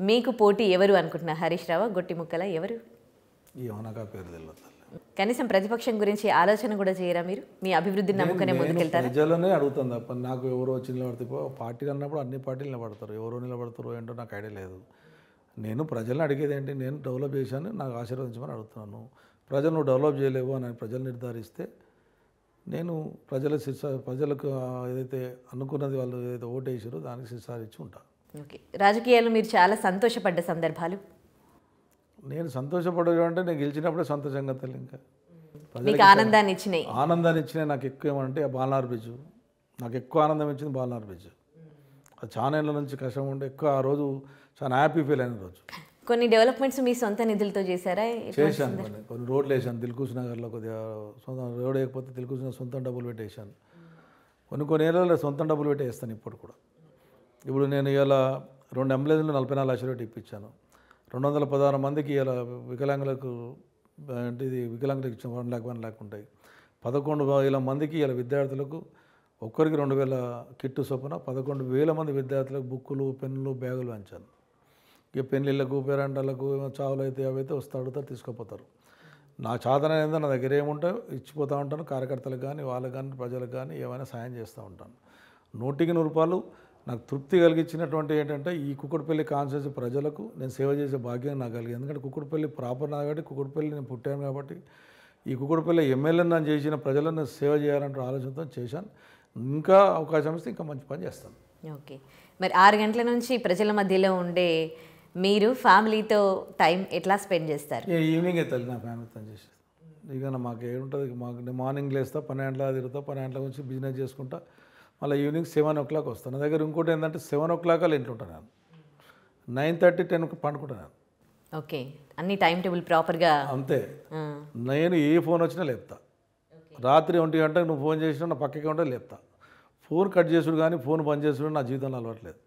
మీకు పోటీ ఎవరు అనుకుంటున్నా హరీష్ రావు గొట్టి ముక్కల ఎవరు పేరు కనీసం ప్రతిపక్షం గురించి ఆలోచన కూడా చేయరా మీరు మీ అభివృద్ధిని నమ్ముకునే ముందుకెళ్తారు ప్రజలనే అడుగుతుంది తప్ప నాకు ఎవరు వచ్చి నిలబడితే పార్టీలు అన్నప్పుడు అన్ని పార్టీలు నిలబడతారు ఎవరు నిలబడతారు ఏంటో నాకు ఐడియా లేదు నేను ప్రజలను అడిగేది ఏంటి నేను డెవలప్ చేశాను నాకు ఆశీర్వదించమని అడుగుతున్నాను ప్రజలు నువ్వు డెవలప్ చేయలేవు అని ప్రజలు నిర్ధారిస్తే నేను ప్రజల శిక్ష ప్రజలకు ఏదైతే అనుకున్నది వాళ్ళు ఏదైతే ఓటేసారో దానికి శిక్ష ఇచ్చి ఉంటాను ఓకే రాజకీయాలు మీరు చాలా సంతోషపడ్డ సందర్భాలు నేను సంతోషపడే అంటే నేను గెలిచినప్పుడే సంతోషంగా తెలియదు ఇంకా ఆనందాన్ని ఇచ్చినాయి ఆనందాన్ని ఇచ్చినాయి నాకు ఎక్కువ ఏమంటే బాలనార్ బ్రిడ్జ్ నాకు ఎక్కువ ఆనందం ఇచ్చింది బాలనార్ బ్రిడ్జ్ ఆ ఛానళ్ళ నుంచి కష్టం ఉంటే ఎక్కువ ఆ రోజు చాలా హ్యాపీ ఫీల్ అయిన రోజు కొన్ని డెవలప్మెంట్స్ మీ సొంత నిధులతో చేశారా చేశాను కొన్ని రోడ్లు వేసాను దిల్కూస్ నగర్లో కొద్దిగా సొంత రోడ్ వేయకపోతే దిల్కూస్ నగర్ సొంతం డబ్బులు పెట్టేసాను కొన్ని కొన్ని ఏళ్ళలో సొంతం డబ్బులు పెట్టేస్తాను ఇప్పుడు కూడా ఇప్పుడు నేను ఇలా రెండు అంబులెన్స్లు నలభై నాలుగు లక్షలు ఇప్పించాను రెండు వందల పదహారు మందికి ఇలా వికలాంగులకు అంటే ఇది వికలాంగులకు ఇచ్చిన వన్ ల్యాక్ వన్ ల్యాక్ ఉంటాయి పదకొండు వేల మందికి ఇలా విద్యార్థులకు ఒక్కరికి రెండు వేల కిట్టు చొప్పున పదకొండు వేల మంది విద్యార్థులకు బుక్కులు పెన్నులు బ్యాగులు అంచాను ఇక పెళ్ళిళ్ళకు పేరంటలకు చావులు అయితే అవైతే వస్తాడుతారు తీసుకుపోతారు నా సాధన ఏందో నా దగ్గర ఏముంటే ఇచ్చిపోతూ ఉంటాను కార్యకర్తలకు కానీ వాళ్ళకి కానీ ప్రజలకు కానీ ఏమైనా సాయం చేస్తూ ఉంటాను నూటికి నూరు రూపాయలు నాకు తృప్తి కలిగించినటువంటి ఏంటంటే ఈ కుక్కడపల్లి కాన్స్టిట్యూన్సీ ప్రజలకు నేను సేవ చేసే భాగ్యం నాకు కలిగింది ఎందుకంటే కుక్కడపల్లి ప్రాపర్ నా కాబట్టి కుక్కడపల్లి నేను పుట్టాను కాబట్టి ఈ కుక్కడపల్లి ఎమ్మెల్యేని నన్ను చేసిన ప్రజలను సేవ చేయాలంటే ఆలోచనతో చేశాను ఇంకా అవకాశం ఇస్తే ఇంకా మంచి పని చేస్తాను ఓకే మరి ఆరు గంటల నుంచి ప్రజల మధ్యలో ఉండే మీరు ఫ్యామిలీతో టైం ఎట్లా స్పెండ్ చేస్తారు ఈవినింగ్ అయితే నా ఫ్యామిలీతో చేసేస్తాను ఇక మాకు ఏముంటుంది మాకు మార్నింగ్ లేస్తా పన్నెండులో తిరుగుతా గంటల నుంచి బిజినెస్ చేసుకుంటా మళ్ళీ ఈవినింగ్ సెవెన్ ఓ క్లాక్ వస్తాను నా దగ్గర ఇంకోటి ఏంటంటే సెవెన్ ఓ క్లాక్ అలా ఇంట్లో ఉంటాను నైన్ థర్టీ టెన్ పండుకుంటాను ఓకే అన్ని టైం టేబుల్ ప్రాపర్గా అంతే నేను ఏ ఫోన్ వచ్చినా లేపుతా రాత్రి ఒంటి గంట నువ్వు ఫోన్ చేసినా నా పక్కకి ఉంటే లేపుతా ఫోన్ కట్ చేసుడు కానీ ఫోన్ బంద్ చేసుడు నా జీవితంలో అలవాట్లేదు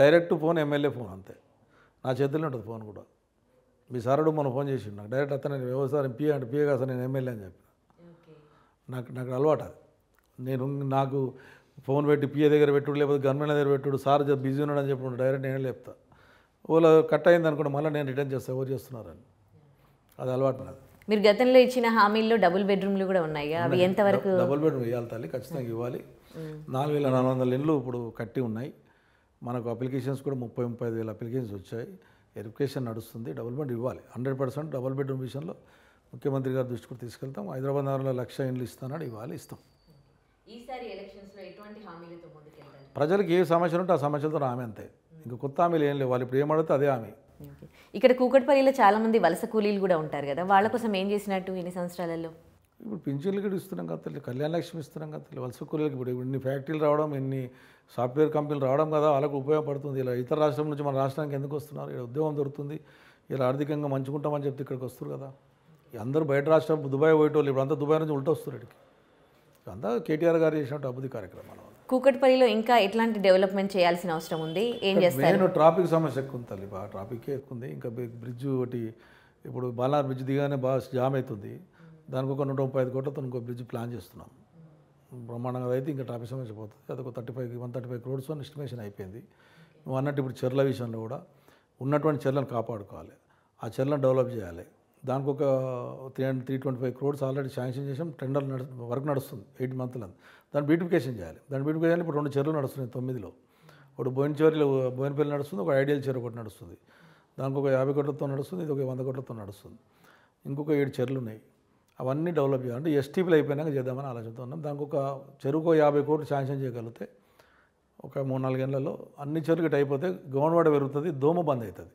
డైరెక్ట్ ఫోన్ ఎమ్మెల్యే ఫోన్ అంతే నా చేతుల్లో ఉంటుంది ఫోన్ కూడా మీ సారుడు మొన్న ఫోన్ చేసిండు నాకు డైరెక్ట్ అతను నేను వ్యవసాయం పిఏ అంటే పిఏ కాదు నేను ఎమ్మెల్యే అని చెప్పిన నాకు నాకు అలవాటు అది నేను నాకు ఫోన్ పెట్టి పిఏ దగ్గర పెట్టుడు లేకపోతే గవర్నమెంట్ దగ్గర పెట్టుడు సార్ బిజీ ఉన్నాడని చెప్పి డైరెక్ట్ నేనే లేపుతా ఓలా కట్ అయింది అనుకోండి మళ్ళీ నేను రిటర్న్ చేస్తాను ఎవరు చేస్తున్నారని అది అలవాటు నాది మీరు గతంలో ఇచ్చిన హామీల్లో డబుల్ బెడ్రూమ్లు కూడా ఉన్నాయి అవి ఎంతవరకు డబుల్ బెడ్రూమ్ ఇవ్వాలి తల్లి ఖచ్చితంగా ఇవ్వాలి నాలుగు వేల నాలుగు వందల ఇండ్లు ఇప్పుడు కట్టి ఉన్నాయి మనకు అప్లికేషన్స్ కూడా ముప్పై ముప్పై ఐదు వేల అప్లికేషన్స్ వచ్చాయి ఎడ్యుకేషన్ నడుస్తుంది డెవలప్మెంట్ ఇవ్వాలి హండ్రెడ్ పర్సెంట్ డబుల్ బెడ్రూమ్ విషయంలో ముఖ్యమంత్రి గారు దృష్టికి తీసుకెళ్తాం హైదరాబాద్ నగరంలో లక్ష ఇండ్లు ఇస్తానని ఇవ్వాలి ఇస్తాం ప్రజలకు ఏ సమస్యలు ఉంటే ఆ సమస్యలతో ఆమె అంతే ఇంకా కొత్త హామీలు ఏం లేవు వాళ్ళు ఇప్పుడు ఏమడితే అదే హామీ ఇక్కడ కూకట్పల్లిలో మంది వలస కూలీలు కూడా ఉంటారు కదా వాళ్ళ కోసం ఏం చేసినట్టు ఇన్ని సంవత్సరాలలో ఇప్పుడు పింఛన్లు కూడా ఇస్తున్నాం కదా కళ్యాణ లక్ష్మి ఇస్తున్నాం కదా వలస కూలీలకు ఇప్పుడు ఇన్ని ఫ్యాక్టరీలు రావడం ఎన్ని సాఫ్ట్వేర్ కంపెనీలు రావడం కదా వాళ్ళకు ఉపయోగపడుతుంది ఇలా ఇతర రాష్ట్రం నుంచి మన రాష్ట్రానికి ఎందుకు వస్తున్నారు ఇలా ఉద్యోగం దొరుకుతుంది ఇలా ఆర్థికంగా మంచుకుంటామని చెప్తే ఇక్కడికి వస్తారు కదా అందరూ బయట రాష్ట్రం దుబాయ్ పోయేటోళ్ళు ఇప్పుడు అంతా దుబాయ్ నుంచి ఉల్టా వస్తారు ఇక్కడికి అంతా కేటీఆర్ గారు చేసినట్టు అభివృద్ధి కార్యక్రమాల వల్ల కూకట్పల్లిలో ఇంకా ఎట్లాంటి డెవలప్మెంట్ చేయాల్సిన అవసరం ఉంది ఏం చేస్తారు నేను ట్రాఫిక్ సమస్య ఎక్కువ తల్లి బాగా ట్రాఫికే ఎక్కువ ఉంది ఇంకా బ్రిడ్జ్ ఒకటి ఇప్పుడు బాలార్ బ్రిడ్జ్ దిగానే బాగా జామ్ అవుతుంది దానికి ఒక నూట ముప్పై ఐదు కోట్లతో ఇంకో బ్రిడ్జ్ ప్లాన్ చేస్తున్నాం బ్రహ్మాండంగా అయితే ఇంకా ట్రాఫిక్ సమస్య పోతుంది అది ఒక thirty five one thirty five crores అని ఎస్టిమేషన్ అయిపోయింది నువ్వు అన్నట్టు ఇప్పుడు చెర్ల విషయంలో కూడా ఉన్నటువంటి చెర్లను కాపాడుకోవాలి ఆ చెర్లను డెవలప్ చేయాలి దానికి ఒక three hundred three twenty five crores already sanction చేసాం టెండర్ నడు వర్క్ నడుస్తుంది ఎయిట్ మంత్లు అంది దాన్ని బ్యూటిఫికేషన్ చేయాలి దాని బ్యూటిఫికేషన్ ఇప్పుడు రెండు చెర్లు నడుస్తున్నాయి తొమ్మిదిలో ఒకటి బోయిన చెరువులు బోయినపల్లి నడుస్తుంది ఒక ఐడియల్ చెర్ ఒకటి నడుస్తుంది దానికి ఒక యాభై కోట్లతో నడుస్తుంది ఇది ఒక వంద కోట్లతో నడుస్తుంది ఇంకొక ఏడు చెర్లు ఉన్నాయి అవన్నీ డెవలప్ చేయాలి అంటే ఎస్టీపీలు అయిపోయినాక చేద్దామని ఆలోచిస్తున్నాం ఉన్నాం దానికి ఒక చెరుకు యాభై కోట్లు శాంక్షన్ చేయగలిగితే ఒక మూడు నాలుగు గంటలలో అన్ని చెరుకు ఇటు అయిపోతే గోన్వాడ పెరుగుతుంది దోమ బంద్ అవుతుంది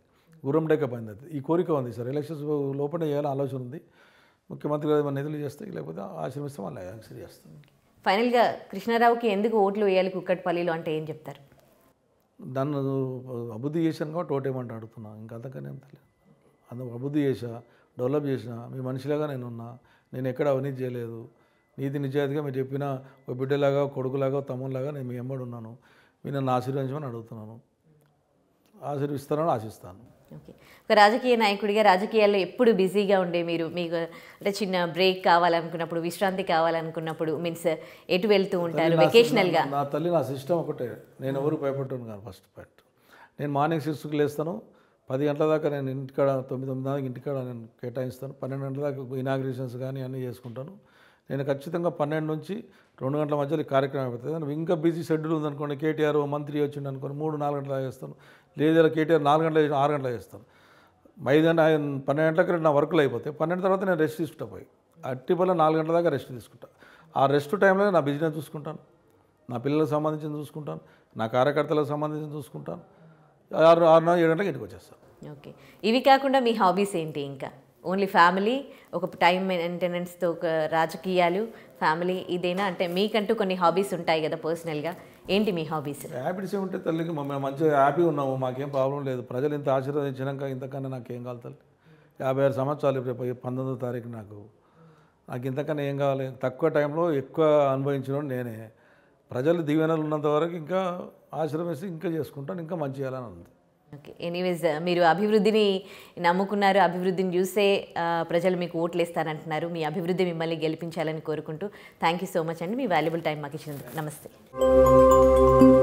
గురండేక బంద్ అవుతుంది ఈ కోరిక ఉంది సార్ ఎలక్షన్స్ లోపల చేయాలని ఆలోచన ఉంది ముఖ్యమంత్రి గారు నిధులు చేస్తే లేకపోతే ఆశ్రమిస్తే మళ్ళీ యాక్సిడ్ చేస్తుంది ఫైనల్గా కృష్ణారావుకి ఎందుకు ఓట్లు వేయాలి కుక్కట్పల్లిలో అంటే ఏం చెప్తారు దాన్ని అభివృద్ధి చేశాను కాబట్టి ఓటేమంటే అడుగుతున్నా ఇంకా అంతకనే తెలియదు అందుకు అభివృద్ధి చేసా డెవలప్ చేసిన మీ మనిషిలాగా నేనున్నా నేను ఎక్కడ అవినీతి చేయలేదు నీతి నిజాయితీగా మీరు చెప్పిన ఒక బిడ్డలాగా కొడుకులాగా తమ్ముళ్ళలాగా నేను మీ ఎమ్మడి ఉన్నాను మీరు నన్ను ఆశీర్వదించమని అడుగుతున్నాను ఆశీర్విస్తానని ఆశిస్తాను ఓకే ఒక రాజకీయ నాయకుడిగా రాజకీయాల్లో ఎప్పుడు బిజీగా ఉండే మీరు మీకు అంటే చిన్న బ్రేక్ కావాలనుకున్నప్పుడు విశ్రాంతి కావాలనుకున్నప్పుడు మీన్స్ ఎటు వెళ్తూ ఉంటారు వెకేషనల్గా నా తల్లి నా సిస్టమ్ ఒకటే నేను ఎవరు భయపడ్డాను కాదు ఫస్ట్ పాయింట్ నేను మార్నింగ్ సిక్స్కి లేస్తాను పది గంటల దాకా నేను ఇంటికాడ తొమ్మిది తొమ్మిది దాకా ఇంటికాడ నేను కేటాయిస్తాను పన్నెండు గంటల దాకా ఇనాగ్రేషన్స్ కానీ అన్నీ చేసుకుంటాను నేను ఖచ్చితంగా పన్నెండు నుంచి రెండు గంటల మధ్యలో ఈ కార్యక్రమం అయిపోతుంది ఇంకా బిజీ షెడ్యూల్ ఉందనుకోండి కేటీఆర్ మంత్రి వచ్చిండు అనుకోండి మూడు నాలుగు గంటల చేస్తాను లేదా కేటీఆర్ నాలుగు గంటల చేసిన ఆరు గంటల చేస్తాను ఐదు గంట పన్నెండు గంటలకు నా వర్క్లు అయిపోతాయి పన్నెండు తర్వాత నేను రెస్ట్ తీసుకుంటా పోయి అట్టి వల్ల నాలుగు గంటల దాకా రెస్ట్ తీసుకుంటా ఆ రెస్ట్ టైంలో నా బిజినెస్ చూసుకుంటాను నా పిల్లలకు సంబంధించిన చూసుకుంటాను నా కార్యకర్తలకు సంబంధించిన చూసుకుంటాను ఆరు ఆరున్నర ఏడు గంటలకు ఇంటికి వచ్చేస్తాను ఓకే ఇవి కాకుండా మీ హాబీస్ ఏంటి ఇంకా ఓన్లీ ఫ్యామిలీ ఒక టైం మెయింటెనెన్స్తో ఒక రాజకీయాలు ఫ్యామిలీ ఇదేనా అంటే మీకంటూ కొన్ని హాబీస్ ఉంటాయి కదా పర్సనల్గా ఏంటి మీ హాబీస్ హ్యాపీస్ ఉంటే తల్లికి మేము మంచిగా హ్యాపీగా ఉన్నాము మాకేం ప్రాబ్లం లేదు ప్రజలు ఇంత ఆశీర్వదించినాక ఇంతకన్నా ఏం కావాలి తల్లి యాభై ఆరు సంవత్సరాలు ఇప్పుడు పంతొమ్మిదో తారీఖు నాకు నాకు ఇంతకన్నా ఏం కావాలి తక్కువ టైంలో ఎక్కువ అనుభవించిన నేనే ప్రజలు దీవెనలు ఉన్నంత వరకు ఇంకా ఆశ్రమేసి ఇంకా చేసుకుంటాను ఇంకా మంచి చేయాలని ఉంది ఓకే ఎనీవేస్ uh, మీరు అభివృద్ధిని నమ్ముకున్నారు అభివృద్ధిని చూసే ప్రజలు మీకు ఓట్లు ఇస్తారంటున్నారు మీ అభివృద్ధి మిమ్మల్ని గెలిపించాలని కోరుకుంటూ థ్యాంక్ యూ సో మచ్ అండి మీ వాల్యుబుల్ టైం మాకు ఇచ్చినందుకు నమస్తే